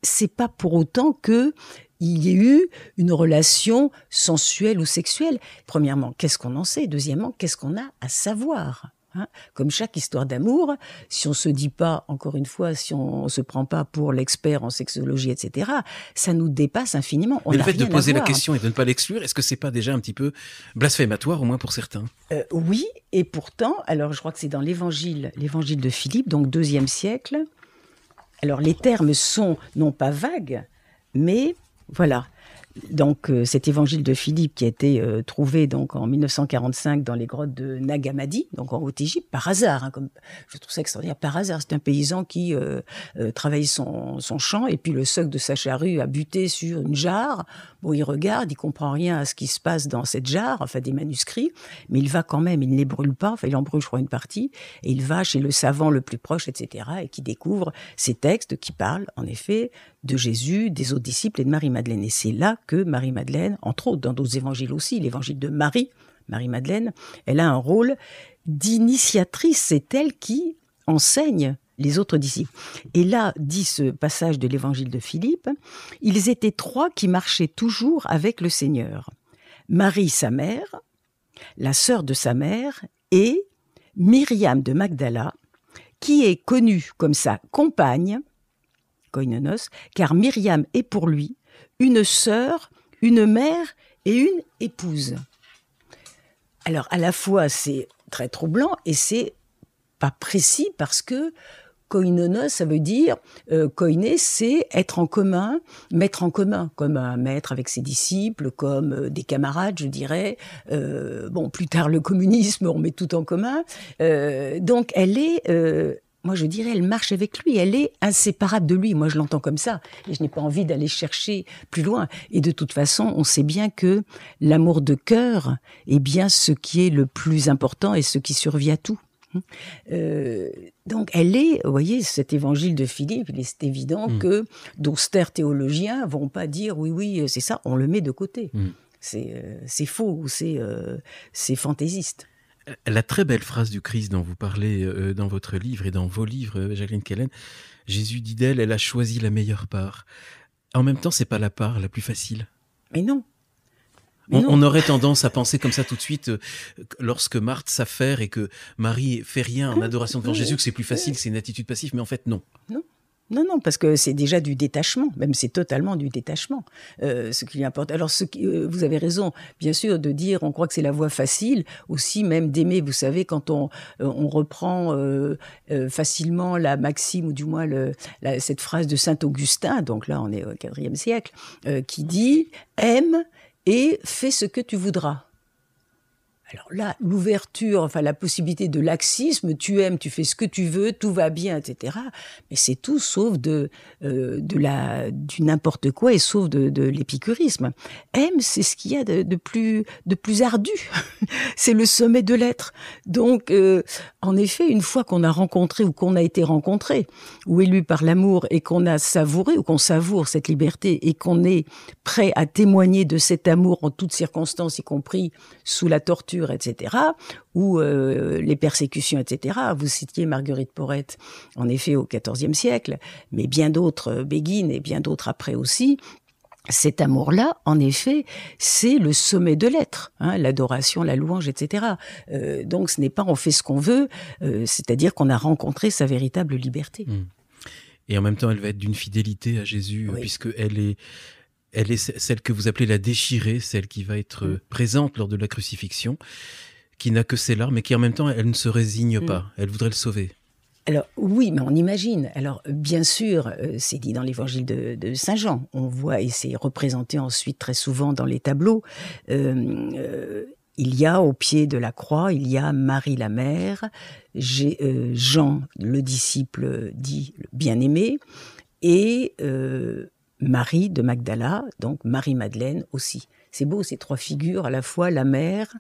c'est pas pour autant que il y ait eu une relation sensuelle ou sexuelle. Premièrement, qu'est-ce qu'on en sait Deuxièmement, qu'est-ce qu'on a à savoir Hein. Comme chaque histoire d'amour, si on se dit pas, encore une fois, si on, ne se prend pas pour l'expert en sexologie, etc., ça nous dépasse infiniment. le fait de poser la question et de ne pas l'exclure, est-ce que c'est pas déjà un petit peu blasphématoire, au moins pour certains euh, Oui, et pourtant, alors je crois que c'est dans l'Évangile, l'Évangile de Philippe, donc deuxième siècle. Alors les termes sont non pas vagues, mais voilà, donc euh, cet évangile de Philippe qui a été euh, trouvé donc en 1945 dans les grottes de Nagamadi, donc en Haute-Égypte, par hasard. Hein, je trouve ça extraordinaire, par hasard. C'est un paysan qui euh, travaille son, champ et puis le soc de sa charrue a buté sur une jarre. Bon, il regarde, il comprend rien à ce qui se passe dans cette jarre, enfin des manuscrits, mais il va quand même, il ne les brûle pas, enfin il en brûle je crois une partie, et il va chez le savant le plus proche, etc., et qui découvre ces textes qui parlent en effet de Jésus, des autres disciples et de Marie-Madeleine. Et là que Marie-Madeleine, entre autres dans d'autres évangiles aussi, l'évangile de Marie, Marie-Madeleine, elle a un rôle d'initiatrice, c'est elle qui enseigne les autres disciples. Et là, dit ce passage de l'évangile de Philippe, ils étaient trois qui marchaient toujours avec le Seigneur. Marie, sa mère, la sœur de sa mère, et Myriam de Magdala, qui est connue comme sa compagne, Koinonos, car Myriam est pour lui une sœur, une mère et une épouse. Alors à la fois c'est très troublant et c'est pas précis parce que koinono, ça veut dire euh, koiné c'est être en commun, mettre en commun comme un maître avec ses disciples, comme euh, des camarades, je dirais. Euh, bon, plus tard le communisme, on met tout en commun. Euh, donc elle est moi je dirais, elle marche avec lui, elle est inséparable de lui. Moi je l'entends comme ça, et je n'ai pas envie d'aller chercher plus loin. Et de toute façon, on sait bien que l'amour de cœur est bien ce qui est le plus important et ce qui survit à tout. Hein. Euh, donc elle est, vous voyez, cet évangile de Philippe, il est évident hmm. que d'austères théologiens vont pas dire oui, oui, c'est ça, on le met de côté. Hmm. Euh, c'est faux ou c'est euh, fantaisiste. La très belle phrase du Christ dont vous parlez euh, dans votre livre et dans vos livres, euh, Jacqueline Kellen, Jésus dit d'elle, elle a choisi la meilleure part. En même temps, c'est pas la part la plus facile. Mais non. on, aurait tendance à penser comme ça tout de suite euh, lorsque Marthe s'affaire et que Marie fait rien en adoration devant Jésus que c'est plus facile, c'est une attitude passive, mais en fait non. Non, non, non, parce que c'est déjà du détachement, même c'est totalement du détachement, euh, ce qui lui importe. Alors, ce euh, vous avez raison, bien sûr, de dire, on croit que c'est la voie facile, aussi même d'aimer. Vous savez, quand on, euh, on reprend facilement la maxime, ou du moins cette phrase de saint Augustin, donc là on est au IVe siècle, qui dit, aime et fais ce que tu voudras. Alors là, l'ouverture, enfin la possibilité de laxisme, tu aimes, tu fais ce que tu veux, tout va bien, etc. Mais c'est tout sauf de euh, de la du n'importe quoi et sauf de, l'épicurisme. Aime, c'est ce qu'il y a de, plus de plus ardu. c'est le sommet de l'être. Donc, euh, en effet, une fois qu'on a rencontré ou qu'on a été rencontré ou élu par l'amour et qu'on a savouré ou qu'on savoure cette liberté et qu'on est prêt à témoigner de cet amour en toutes circonstances, y compris sous la torture etc., ou euh, les persécutions, etc. Vous citiez Marguerite Porrette, en effet, au XIVe siècle, mais bien d'autres, euh, Béguine et bien d'autres après aussi, cet amour-là, en effet, c'est le sommet de l'être, hein, l'adoration, la louange, etc. Euh, donc ce n'est pas on fait ce qu'on veut, c'est-à-dire qu'on a rencontré sa véritable liberté. Mmh. Et en même temps, elle va être d'une fidélité à Jésus, puisque elle est, elle est celle que vous appelez la déchirée, celle qui va être mm. euh, présente lors de la crucifixion, qui n'a que ses larmes, mais qui en même temps, elle ne se résigne pas, mm. elle voudrait le sauver. Alors oui, mais on imagine. Alors bien sûr, euh, c'est dit dans l'évangile de, Saint Jean. On voit et c'est représenté ensuite très souvent dans les tableaux. Euh, il y a au pied de la croix, il y a Marie la mère, Jean le disciple dit bien-aimé, et Marie de Magdala, donc Marie-Madeleine aussi. C'est beau, ces trois figures, à la fois la mère,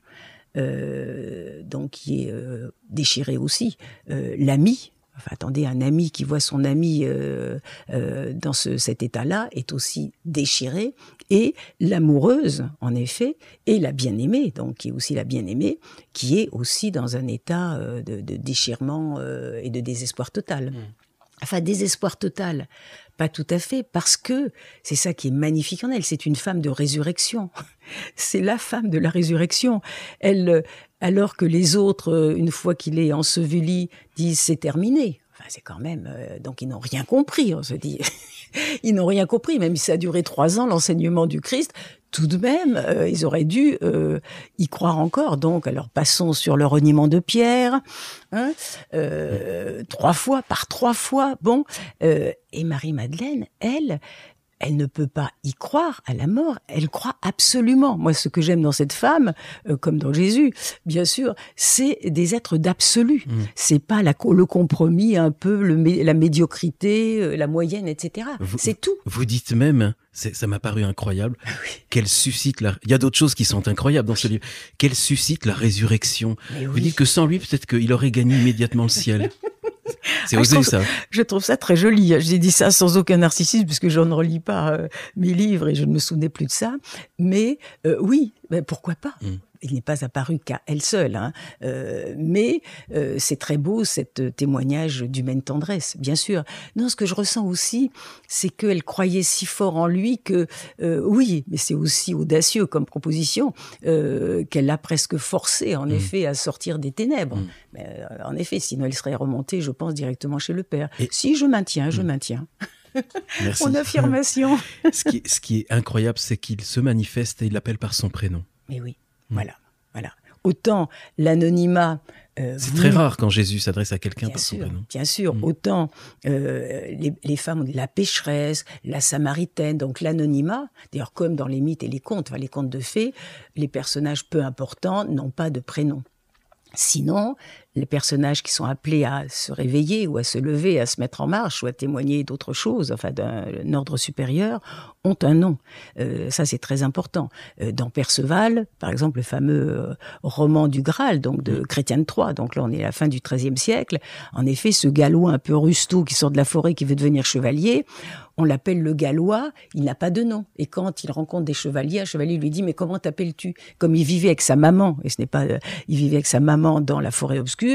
euh, donc qui est euh, déchirée aussi, euh, l'ami, enfin attendez, un ami qui voit son ami euh, euh, dans cet état-là est aussi déchiré, et l'amoureuse, en effet, et la bien-aimée, donc qui est aussi la bien-aimée, qui est aussi dans un état de, de déchirement et de désespoir total. Mmh. Enfin, désespoir total pas tout à fait, parce que c'est ça qui est magnifique en elle. C'est une femme de résurrection. C'est la femme de la résurrection. Elle, alors que les autres, euh, une fois qu'il est enseveli, disent c'est terminé. Enfin, c'est quand même. Euh, donc ils n'ont rien compris. On se dit, ils n'ont rien compris. Même si ça a duré trois ans l'enseignement du Christ, tout de même, euh, ils auraient dû euh, y croire encore. Donc, alors passons sur le reniement de Pierre, hein, euh, trois fois, par trois fois. Bon, et Marie Madeleine, elle, elle ne peut pas y croire à la mort, elle croit absolument. Moi, ce que j'aime dans cette femme, euh, comme dans Jésus, bien sûr, c'est des êtres d'absolu. Mm. C'est pas le compromis, un peu la médiocrité, euh, la moyenne, etc. C'est tout. Vous dites même, hein, ça m'a paru incroyable, ah qu'elle suscite la. Il y a d'autres choses qui sont incroyables dans ce livre. Qu'elle suscite la résurrection. Vous dites que sans lui, peut-être qu'il aurait gagné immédiatement le ciel. C'est ah, ça. Je trouve ça très joli. J'ai dit ça sans aucun narcissisme, puisque je ne relis pas euh, mes livres et je ne me souvenais plus de ça. Mais euh, oui, pourquoi pas mm il n'est pas apparu qu'à elle seule, hein. euh, mais euh, c'est très beau cette euh, témoignage d'humaine tendresse, bien sûr. Non, ce que je ressens aussi, c'est qu'elle croyait si fort en lui que oui, mais c'est aussi audacieux comme proposition qu'elle l'a presque forcé, en mmh. effet, à sortir des ténèbres. Mmh. Mais, en effet, sinon elle serait remontée, je pense, directement chez le père. Si je maintiens, je mmh. maintiens. Merci. Mon affirmation. ce, qui, ce qui est incroyable, c'est qu'il se manifeste et il l'appelle par son prénom. Mais oui. Mm. Voilà, voilà. Autant l'anonymat. Euh, c'est très rare quand Jésus s'adresse à quelqu'un par sûr, son prénom. Bien sûr, mm. autant euh, les, femmes, la pécheresse, la samaritaine, donc l'anonymat. D'ailleurs, comme dans les mythes et les contes, les contes de fées, les personnages peu importants n'ont pas de prénom. Sinon, les personnages qui sont appelés à se réveiller ou à se lever, à se mettre en marche ou à témoigner d'autre chose, enfin d'un ordre supérieur, ont un nom. Euh, ça, c'est très important. Euh, dans Perceval, par exemple, le fameux euh, roman du Graal, donc de Chrétien de Troyes, donc là on est à la fin du XIIIe siècle, en effet, ce gallois un peu rustou qui sort de la forêt, qui veut devenir chevalier, on l'appelle le gallois, il n'a pas de nom. Et quand il rencontre des chevaliers, un chevalier lui dit, mais comment t'appelles-tu Comme il vivait avec sa maman, et ce n'est pas... il vivait avec sa maman dans la forêt obscure,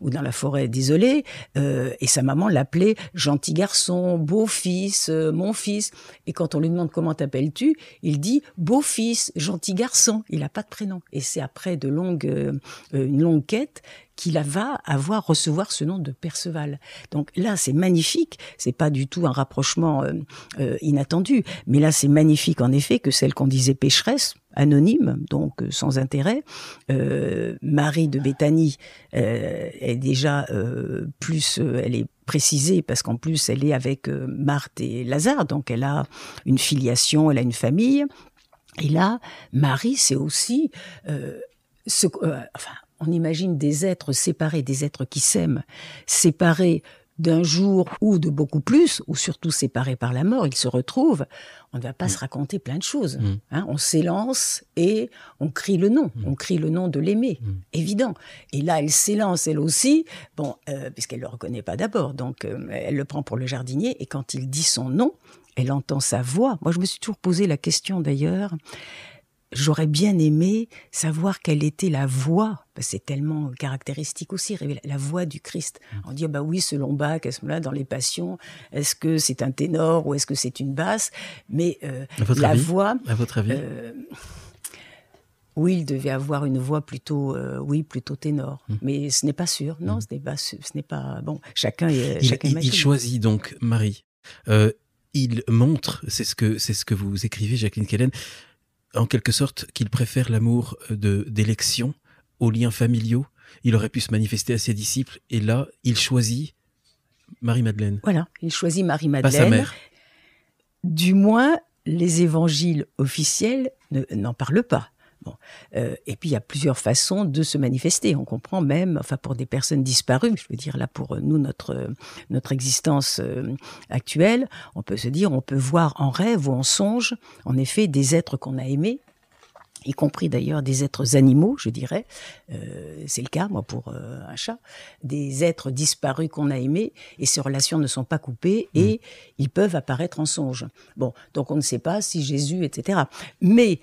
ou dans la forêt désolée. Euh, et sa maman l'appelait gentil garçon, beau fils, euh, mon fils. Et quand on lui demande comment t'appelles-tu, il dit beau fils, gentil garçon. Il n'a pas de prénom. Et c'est après de longues, euh, une longue quête qu'il va avoir recevoir ce nom de Perceval. Donc là, c'est magnifique. C'est pas du tout un rapprochement euh, euh, inattendu, mais là, c'est magnifique en effet que celle qu'on disait pécheresse anonyme, donc euh, sans intérêt. Marie de Béthanie est déjà plus, elle est précisée parce qu'en plus elle est avec Marthe et Lazare, donc elle a une filiation, elle a une famille. Et là, Marie, c'est aussi ce, enfin, on imagine des êtres séparés, des êtres qui s'aiment, séparés d'un jour ou de beaucoup plus, ou surtout séparés par la mort, ils se retrouvent, on ne va pas mm. se raconter plein de choses. Mm. Hein. on s'élance et on crie le nom, mm. on crie le nom de l'aimé, évident. Et là, elle s'élance elle aussi, bon, euh, puisqu'elle ne le reconnaît pas d'abord, donc euh, elle le prend pour le jardinier, et quand il dit son nom, elle entend sa voix. Moi, je me suis toujours posé la question d'ailleurs, j'aurais bien aimé savoir quelle était la voix, parce c'est tellement caractéristique aussi, la voix du Christ. Mm. On dit, ah bah oui, selon Bach, à ce moment-là, dans les passions, est-ce que c'est un ténor ou est-ce que c'est une basse Mais euh, la voix... À votre avis euh, oui, il devait avoir une voix plutôt, euh, oui, plutôt ténor. Mm. Mais ce n'est pas sûr. Non, mm. ce n'est pas, ce n'est pas bon. Chacun est. Il, il, il choisit donc Marie. Euh, il montre, c'est ce que c'est ce que vous écrivez, Jacqueline Kellen, en quelque sorte qu'il préfère l'amour euh, de d'élection aux liens familiaux. Il aurait pu se manifester à ses disciples et là, il choisit Marie-Madeleine. Voilà, il choisit Marie-Madeleine. sa mère. Du moins, les évangiles officiels n'en parlent pas. Euh, et puis il y a plusieurs façons de se manifester. On comprend même, enfin pour des personnes disparues, je veux dire là pour euh, nous notre euh, notre existence actuelle, on peut se dire, on peut voir en rêve ou en songe, en effet, des êtres qu'on a aimés y compris d'ailleurs des êtres animaux, je dirais, c'est le cas moi pour un chat, des êtres disparus qu'on a aimés et ces relations ne sont pas coupées et mmh. ils peuvent apparaître en songe. Bon, donc on ne sait pas si Jésus, etc. Mais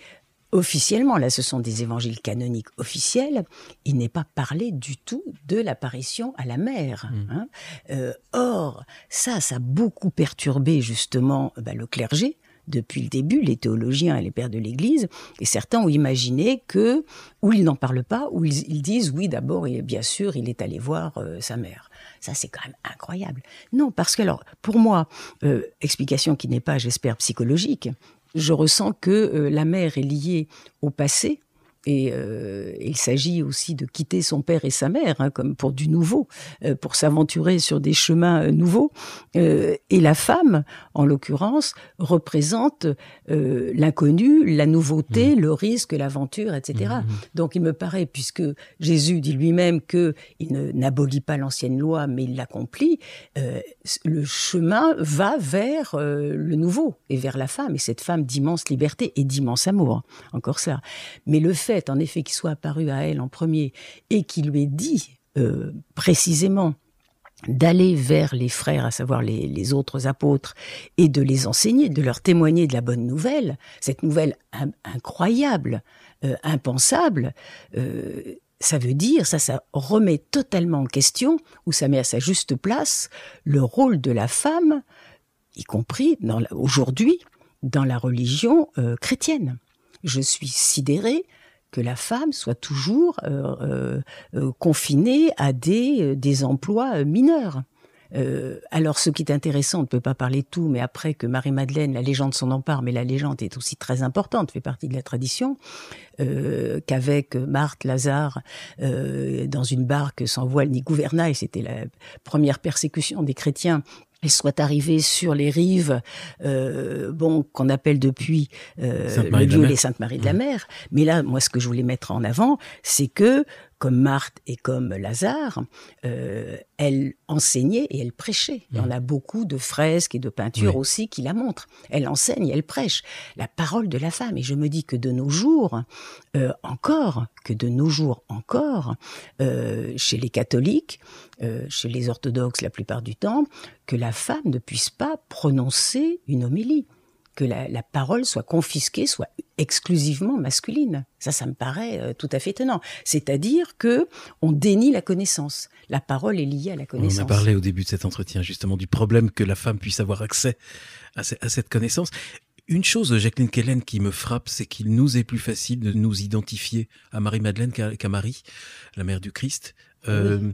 officiellement, là ce sont des évangiles canoniques officiels, il n'est pas parlé du tout de l'apparition à la mère. Hmm. Hein. Euh, or, ça, ça a beaucoup perturbé justement bah, le clergé, depuis le début, les théologiens et les pères de l'Église, et certains ont imaginé que, ou ils n'en parlent pas, ou ils, disent, oui, d'abord, bien sûr, il est allé voir euh, sa mère. Ça, c'est quand même incroyable. Non, parce que, alors, pour moi, euh, explication qui n'est pas, j'espère, psychologique, je ressens que euh, la mer est liée au passé, et euh, il s'agit aussi de quitter son père et sa mère, hein, comme pour du nouveau, euh, pour s'aventurer sur des chemins euh, nouveaux. et la femme, en l'occurrence, représente l'inconnu, la nouveauté, mmh. le risque, l'aventure, etc. Mmh, mmh. Donc il me paraît, puisque Jésus dit lui-même que il n'abolit pas l'ancienne loi, mais il l'accomplit, le chemin va vers le nouveau et vers la femme, et cette femme d'immense liberté et d'immense amour. Encore ça. Mais le fait en effet, qui soit apparu à elle en premier et qui lui ait dit euh, précisément d'aller vers les frères, à savoir les, autres apôtres, et de les enseigner, de leur témoigner de la bonne nouvelle, cette nouvelle incroyable, euh, impensable, euh, ça veut dire, ça, ça remet totalement en question, ou ça met à sa juste place, le rôle de la femme, y compris aujourd'hui, dans la religion chrétienne. Je suis sidérée que la femme soit toujours euh, euh, euh, confinée à des, des emplois mineurs. alors, ce qui est intéressant, on ne peut pas parler de tout, mais après que Marie-Madeleine, la légende s'en empare, mais la légende est aussi très importante, fait partie de la tradition, qu'avec Marthe Lazare, dans une barque sans voile ni gouvernail, c'était la première persécution des chrétiens et soit arrivé sur les rives, euh, bon, qu'on appelle depuis euh, le lieu les Sainte-Marie de la Mer. Mais là, moi, ce que je voulais mettre en avant, c'est que comme Marthe et comme Lazare, euh, elle enseignait et elle prêchait. Il y en mm. a beaucoup de fresques et de peintures aussi qui la montrent. Elle enseigne, et elle prêche la parole de la femme. Et je me dis que de nos jours euh, encore, que de nos jours encore, euh, chez les catholiques, chez les orthodoxes la plupart du temps, que la femme ne puisse pas prononcer une homélie que la, la, parole soit confisquée, soit exclusivement masculine. Ça, ça me paraît euh, tout à fait étonnant. C'est-à-dire que on dénie la connaissance. La parole est liée à la connaissance. On a parlé au début de cet entretien justement du problème que la femme puisse avoir accès à, cette connaissance. Une chose Jacqueline Kellen qui me frappe, c'est qu'il nous est plus facile de nous identifier à Marie-Madeleine qu'à Marie, la mère du Christ. Euh,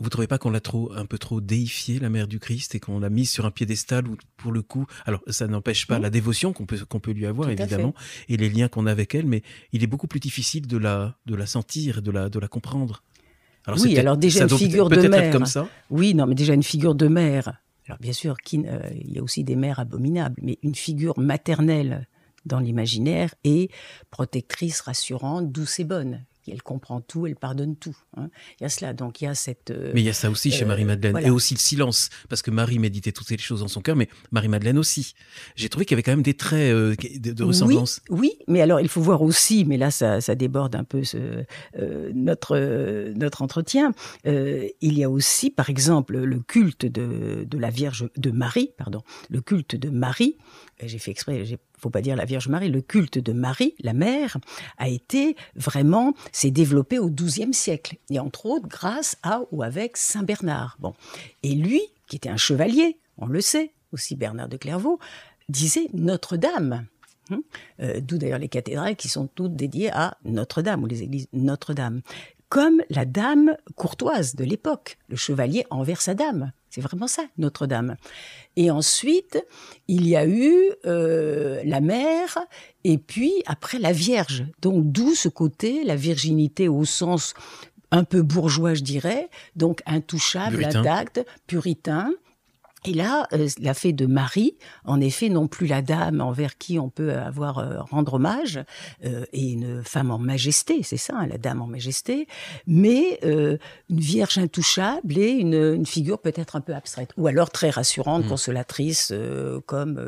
vous trouvez pas qu'on l'a trop, un peu trop déifiée, la mère du Christ, et qu'on l'a mise sur un piédestal où, pour le coup, alors ça n'empêche pas la dévotion qu'on peut, qu'on peut lui avoir, évidemment, et les liens qu'on a avec elle, mais il est beaucoup plus difficile de la, de la sentir, de la, de la comprendre. Alors oui, alors déjà une figure de mère. Comme ça. Oui, non, mais déjà une figure de mère. Alors bien sûr, euh, il y a aussi des mères abominables, mais une figure maternelle dans l'imaginaire et protectrice, rassurante, douce et bonne elle comprend tout, elle pardonne tout. Hein. Il y a cela, donc il y a cette. Euh, mais il y a ça aussi chez euh, Marie-Madeleine. Et aussi le silence, parce que Marie méditait toutes ces choses dans son cœur, mais Marie-Madeleine aussi. J'ai trouvé qu'il y avait quand même des traits euh, de, ressemblance. Oui, mais alors il faut voir aussi, mais là ça, déborde un peu notre, entretien. il y a aussi, par exemple, le culte de, la Vierge, de Marie, pardon, le culte de Marie. J'ai fait exprès, j'ai faut pas dire la Vierge Marie, le culte de Marie, la mère, a été vraiment, s'est développé au XIIe siècle, et entre autres grâce à ou avec Saint Bernard. Bon. Et lui, qui était un chevalier, on le sait, aussi Bernard de Clairvaux, disait Notre-Dame. Hein euh, d'où d'ailleurs les cathédrales qui sont toutes dédiées à Notre-Dame, ou les églises Notre-Dame. Comme la dame courtoise de l'époque, le chevalier envers sa dame. C'est vraiment ça, Notre-Dame. Et ensuite, il y a eu euh, la mère et puis après la Vierge. Donc d'où ce côté, la virginité au sens un peu bourgeois, je dirais, donc intouchable, puritain. puritain. Et là, euh, la fée de Marie, en effet, non plus la dame envers qui on peut euh, avoir euh, rendre hommage, et une femme en majesté, c'est ça, hein, la dame en majesté, mais une vierge intouchable et une, une figure peut-être un peu abstraite, ou alors très rassurante, hmm. consolatrice, comme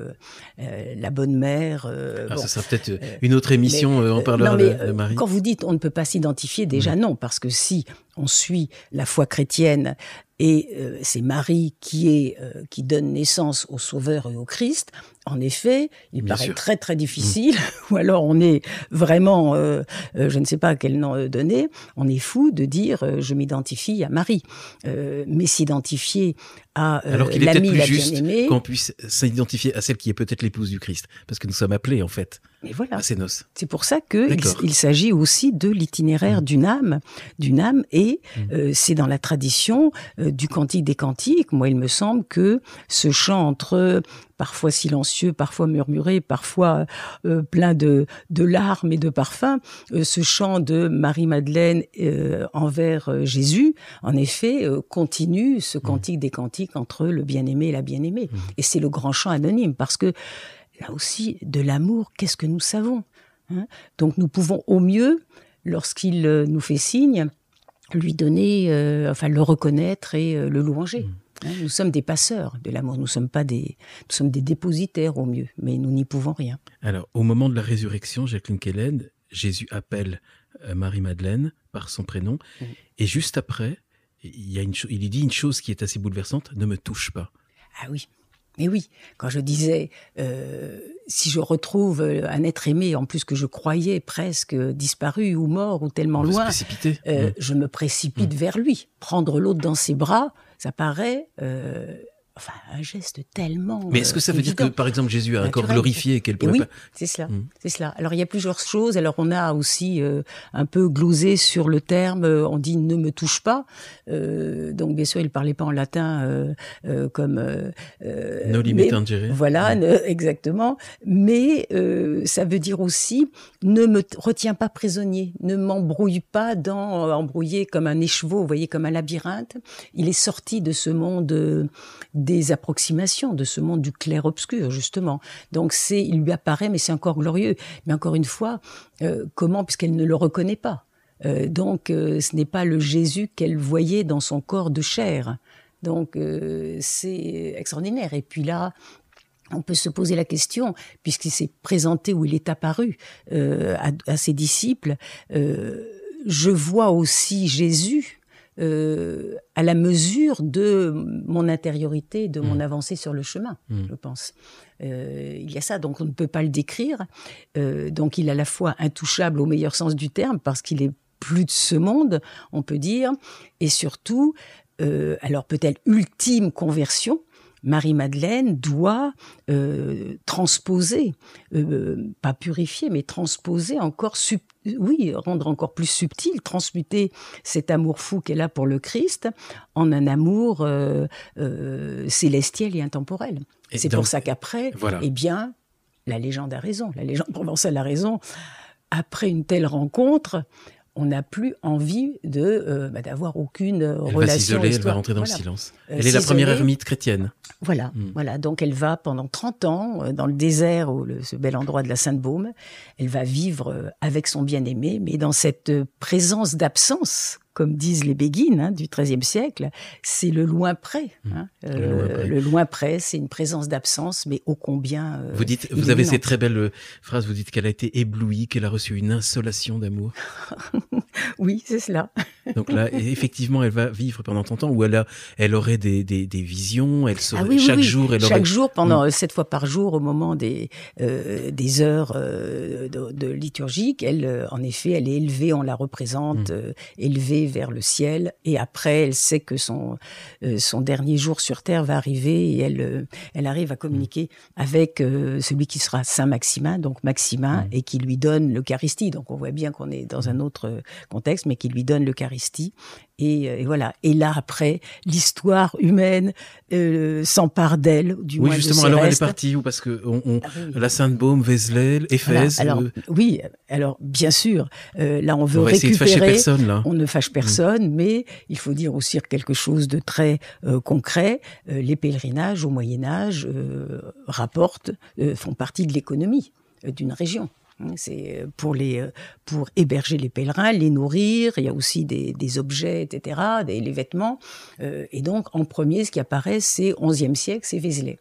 la bonne mère. Ah, ça sera peut-être une autre émission, en on parlera de, Marie. Quand vous dites on ne peut pas s'identifier, déjà hmm. non, parce que si on suit la foi chrétienne et euh, c'est Marie qui, est, euh, qui donne naissance au Sauveur et au Christ en effet, il paraît très très mmh. difficile, ou alors on est vraiment, euh, euh, je ne sais pas quel nom euh, donner, on est fou de dire je m'identifie à Marie, mais s'identifier à alors qu'il est peut juste qu'on puisse s'identifier à celle qui est peut-être l'épouse du Christ, parce que nous sommes appelés en fait. Mais voilà. À ces noces. C'est pour ça que il, s'agit aussi de l'itinéraire mmh. d'une âme, d'une âme, et mmh. c'est dans la tradition du cantique des cantiques. Moi, il me semble que ce chant entre parfois silencieux, parfois murmuré, parfois euh, plein de, larmes et de parfums. Euh, ce chant de Marie-Madeleine euh, envers Jésus, en effet, continue ce mmh. cantique des cantiques entre le bien-aimé et la bien-aimée. Mmh. Et c'est le grand chant anonyme, parce que là aussi, de l'amour, qu'est-ce que nous savons hein Donc nous pouvons au mieux, lorsqu'il nous fait signe, lui donner, enfin le reconnaître et le louanger. Mmh. Hein, nous sommes des passeurs de l'amour, nous sommes pas des, nous sommes des dépositaires au mieux, mais nous n'y pouvons rien. Alors, au moment de la résurrection, Jacqueline Kellen, Jésus appelle euh, Marie-Madeleine par son prénom, mm. et juste après, il, a une lui dit une chose qui est assez bouleversante, ne me touche pas. Ah oui, mais oui, quand je disais, euh, si je retrouve euh, un être aimé, en plus que je croyais presque disparu ou mort ou tellement loin, mm. je me précipite mm. vers lui. Prendre l'autre dans ses bras, ça paraît euh, enfin, un geste tellement. Mais est-ce que euh, ça veut dire que, par exemple, Jésus a un corps glorifié et qu'elle oui, c'est cela, mm. c'est cela. Alors il y a plusieurs choses. Alors on a aussi euh, un peu glosé sur le terme. Euh, on dit ne me touche pas. donc bien sûr, il parlait pas en latin comme. no Voilà, mm. exactement. Mais ça veut dire aussi ne me retiens pas prisonnier, ne m'embrouille pas dans embrouiller comme un écheveau, vous voyez, comme un labyrinthe. Il est sorti de ce monde des approximations de ce monde du clair-obscur, justement. Donc c'est, il lui apparaît, mais c'est encore glorieux. Mais encore une fois, euh, comment, puisqu'elle ne le reconnaît pas. Euh, donc euh, ce n'est pas le Jésus qu'elle voyait dans son corps de chair. Donc c'est extraordinaire. Et puis là, on peut se poser la question, puisqu'il s'est présenté ou il est apparu à, ses disciples, je vois aussi Jésus euh, à la mesure de mon intériorité, de mon mm. avancée sur le chemin, mm. je pense. Euh, il y a ça, donc on ne peut pas le décrire. Euh, donc il est à la fois intouchable au meilleur sens du terme, parce qu'il est plus de ce monde, on peut dire, et surtout, alors peut-être ultime conversion, Marie-Madeleine doit euh, transposer, euh, pas purifier, mais transposer encore, oui, rendre encore plus subtil, transmuter cet amour fou qu'elle a pour le Christ en un amour euh, euh célestiel et intemporel. C'est pour ça qu'après, voilà. eh bien, la légende a raison, la légende provençale a raison. Après une telle rencontre, on n'a plus envie de euh, bah, d'avoir aucune relation. Euh, elle va s'isoler, elle va rentrer dans le silence. Euh, elle est la première ermite chrétienne. Voilà, hmm. voilà. Donc elle va pendant 30 ans dans le désert, ou ce bel endroit de la Sainte-Baume. Elle va vivre avec son bien-aimé, mais dans cette présence d'absence comme disent les béguines hein, du XIIIe siècle, c'est le mmh. hein. euh, loin près. le loin près, c'est une présence d'absence, mais ô combien. Euh, vous dites, vous avez ces très belles euh, phrases. Vous dites qu'elle a été éblouie, qu'elle a reçu une insolation d'amour. oui, c'est cela. Donc là, effectivement, elle va vivre pendant 30 ans où elle elle aurait des, visions. Elle ah chaque jour, chaque jour pendant mmh. sept fois par jour au moment des des heures de, de, elle, en effet, elle est élevée. On la représente mmh. élevée vers le ciel. Et après, elle sait que son, euh, son dernier jour sur Terre va arriver et elle, euh, elle arrive à communiquer mm. avec euh, celui qui sera Saint Maximin, donc Maximin, mm. et qui lui donne l'Eucharistie. Donc on voit bien qu'on est dans un mm. autre contexte, mais qui lui donne l'Eucharistie euh, et, voilà. Et là après, l'histoire humaine euh, s'empare d'elle, du oui, justement. alors elle est partie ou Parce que on, ah la Sainte Baume, Vézelay, Éphèse. Euh, oui, alors bien sûr. là, on veut on récupérer. On ne fâche mm. personne, mais il faut dire aussi quelque chose de très concret. les pèlerinages au Moyen Âge rapportent, font partie de l'économie d'une région. C'est euh, pour les euh, pour héberger les pèlerins, les nourrir. Il y a aussi des, objets, etc., des, les vêtements. Euh, et donc en premier, ce qui apparaît, c'est 11e siècle, c'est Vézelay,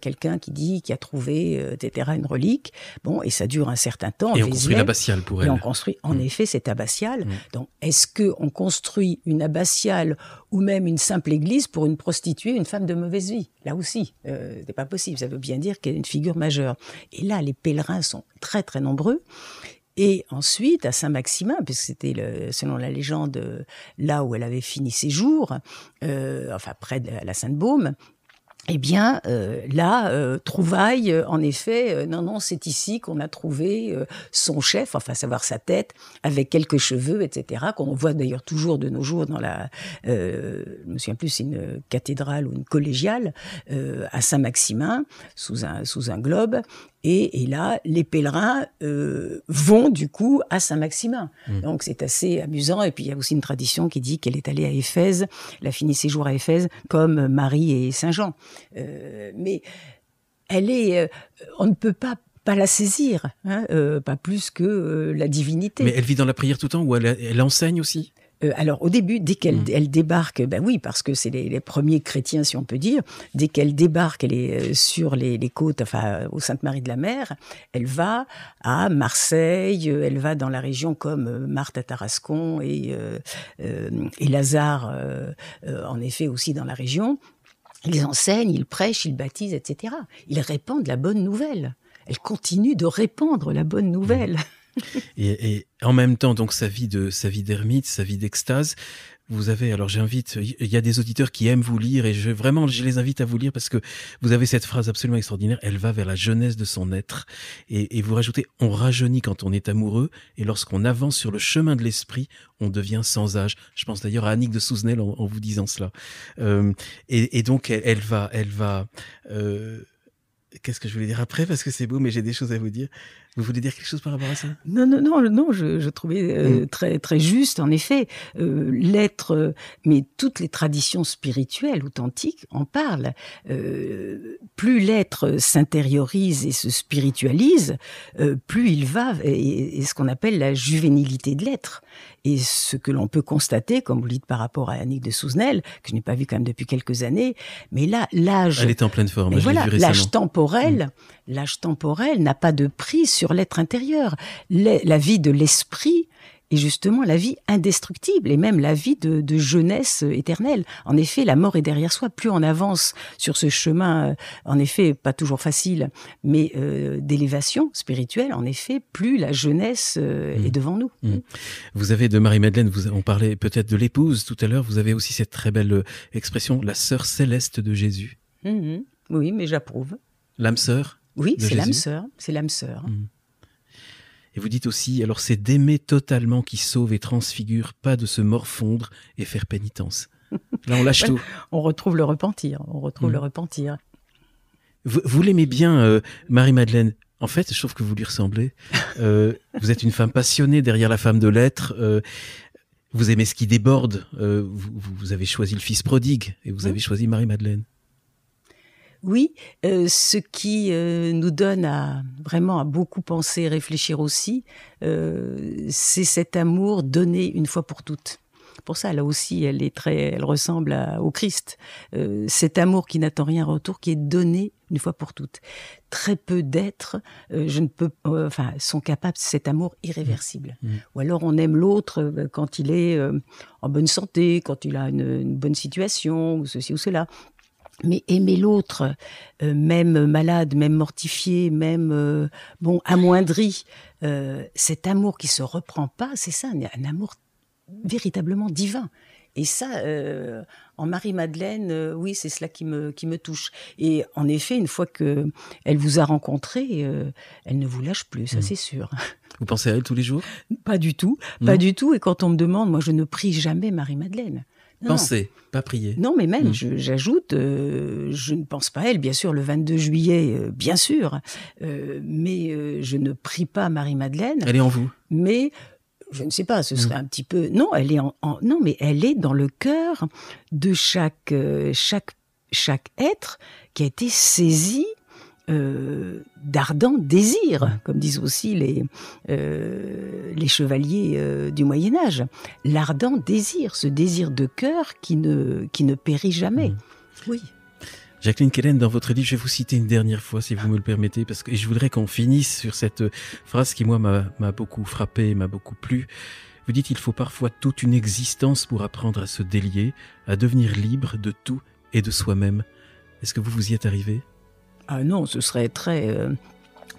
quelqu'un qui dit qu'il a trouvé, euh, etc., une relique. Bon, et ça dure un certain temps. Et on construit l'abbatiale pour elle. Et on construit, en mm. effet, cette abbatiale. Mm. Donc, est-ce que on construit une abbatiale ou même une simple église pour une prostituée, une femme de mauvaise vie. Là aussi, euh, c'est pas possible. Ça veut bien dire qu'elle est une figure majeure. Et là, les pèlerins sont très très nombreux. Et ensuite, à Saint-Maximin, puisque c'était, selon la légende, euh, là où elle avait fini ses jours, euh, enfin près de la Sainte-Baume, eh bien, euh, là, euh, trouvaille, euh, en effet, non, non, c'est ici qu'on a trouvé son chef, enfin, savoir sa tête, avec quelques cheveux, etc., qu'on voit d'ailleurs toujours de nos jours dans la, je me souviens plus, une cathédrale ou une collégiale à Saint-Maximin, sous un, sous un globe, et, là, les pèlerins euh, vont du coup à Saint-Maximin. Mm. Donc c'est assez amusant. Et puis il y a aussi une tradition qui dit qu'elle est allée à Éphèse, elle a fini ses jours à Éphèse, comme Marie et Saint-Jean. Euh, mais elle est, euh, on ne peut pas pas la saisir, hein, pas plus que la divinité. Mais elle vit dans la prière tout le temps, ou elle enseigne aussi euh, alors au début, dès qu'elle mm. débarque, ben oui, parce que c'est les, premiers chrétiens, si on peut dire, dès qu'elle débarque, elle est euh, sur les, côtes, enfin euh, au Sainte-Marie de la Mer, elle va à Marseille, elle va dans la région comme Marthe à Tarascon et, Lazare, en effet, aussi dans la région. Ils enseignent, ils prêchent, ils baptisent, etc. Ils répandent la bonne nouvelle. Elle continue de répandre la bonne mm. nouvelle. et, en même temps, donc sa vie de sa vie d'ermite, sa vie d'extase. Vous avez, alors j'invite, il y a des auditeurs qui aiment vous lire et je vraiment, je les invite à vous lire parce que vous avez cette phrase absolument extraordinaire. Elle va vers la jeunesse de son être et, vous rajoutez, on rajeunit quand on est amoureux et lorsqu'on avance sur le chemin de l'esprit, on devient sans âge. Je pense d'ailleurs à Annick de Souzenel en, vous disant cela. Euh, et, donc elle, va, elle va. Euh, qu'est-ce que je voulais dire après parce que c'est beau, mais j'ai des choses à vous dire. Vous voulez dire quelque chose par rapport à ça Non, non, non, non. Je, trouvais euh, mm. très, très juste, en effet. Euh, l'être, euh, mais toutes les traditions spirituelles authentiques en parlent. plus l'être s'intériorise et se spiritualise, plus il va et, ce qu'on appelle la juvénilité de l'être. Et ce que l'on peut constater, comme vous dites par rapport à Annick de Souzenel, que je n'ai pas vu quand même depuis quelques années, mais là, l'âge. Elle est en pleine forme. Voilà, l'âge temporel. Mm l'âge temporel n'a pas de prix sur l'être intérieur. La vie de l'esprit est justement la vie indestructible et même la vie de, jeunesse éternelle. En effet, la mort est derrière soi. Plus on avance sur ce chemin, euh, en effet, pas toujours facile, mais euh, d'élévation spirituelle, en effet, plus la jeunesse euh, mmh. est devant nous. Mmh. Vous avez de Marie-Madeleine, vous, on parlait peut-être de l'épouse tout à l'heure, vous avez aussi cette très belle expression, la sœur céleste de Jésus. Mmh oui, mais j'approuve. L'âme sœur oui, c'est l'âme sœur, c'est l'âme sœur. Mm. Et vous dites aussi, alors c'est d'aimer totalement qui sauve et transfigure, pas de se morfondre et faire pénitence. Là, on lâche tout. On retrouve le repentir, on retrouve mm. le repentir. Vous, l'aimez bien, euh, Marie-Madeleine. En fait, je trouve que vous lui ressemblez. Euh, vous êtes une femme passionnée derrière la femme de lettres. Euh, vous aimez ce qui déborde. Vous, avez choisi le fils prodigue et vous mm. avez choisi Marie-Madeleine. Oui, euh, ce qui euh, nous donne vraiment à beaucoup penser, réfléchir aussi, euh, c'est cet amour donné une fois pour toutes. Pour ça, là aussi, elle est très, elle ressemble au Christ. cet amour qui n'attend rien en retour, qui est donné une fois pour toutes. Très peu d'êtres, je ne peux, enfin, sont capables de cet amour irréversible. Mmh. Mmh. Ou alors on aime l'autre quand il est en bonne santé, quand il a une, une bonne situation, ou ceci ou cela mais aimer l'autre, euh, même malade, même mortifié, même euh, bon amoindri, euh, cet amour qui se reprend pas, c'est ça, un, amour véritablement divin. Et ça, en Marie-Madeleine, oui, c'est cela qui me, touche. Et en effet, une fois que elle vous a rencontré, elle ne vous lâche plus, ça hmm. c'est sûr. Vous pensez à elle tous les jours Pas du tout, pas hmm. du tout. Et quand on me demande, moi je ne prie jamais Marie-Madeleine. Penser, pas prier. Non, mais même, hmm. j'ajoute, euh, je ne pense pas à elle, bien sûr, le 22 juillet, euh, bien sûr, euh, mais je ne prie pas Marie-Madeleine. Elle est en vous. Mais je ne sais pas, ce serait hmm. un petit peu. Non, elle est en, non, mais elle est dans le cœur de chaque, chaque, chaque être qui a été saisi euh, d'ardent désir, comme disent aussi les, euh, les chevaliers euh, du Moyen Âge. L'ardent désir, ce désir de cœur qui ne, qui ne périt jamais. Mm-hmm. Oui. Jacqueline Kellen, dans votre livre, je vais vous citer une dernière fois, si vous me le permettez, parce que je voudrais qu'on finisse sur cette phrase qui, moi, m'a beaucoup frappé, m'a beaucoup plu. Vous dites, il faut parfois toute une existence pour apprendre à se délier, à devenir libre de tout et de soi-même. Est-ce que vous vous y êtes arrivé ah non, ce serait très euh,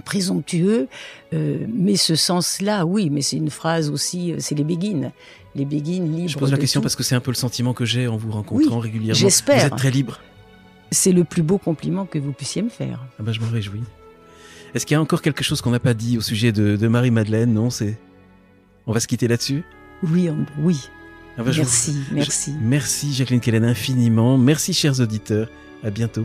présomptueux, euh, mais ce sens-là, oui, mais c'est une phrase aussi, euh, c'est les béguines. Les béguines libres. Je pose la question parce que c'est un peu le sentiment que j'ai en vous rencontrant régulièrement. J'espère. Vous êtes très libre. C'est le plus beau compliment que vous puissiez me faire. Ah ben, je m'en réjouis. Est-ce qu'il y a encore quelque chose qu'on n'a pas dit au sujet de, Marie-Madeleine Non, c'est. On va se quitter là-dessus Oui, oui. Ah ben, merci, merci. Merci, Jacqueline Kellen, infiniment. Merci, chers auditeurs. À bientôt.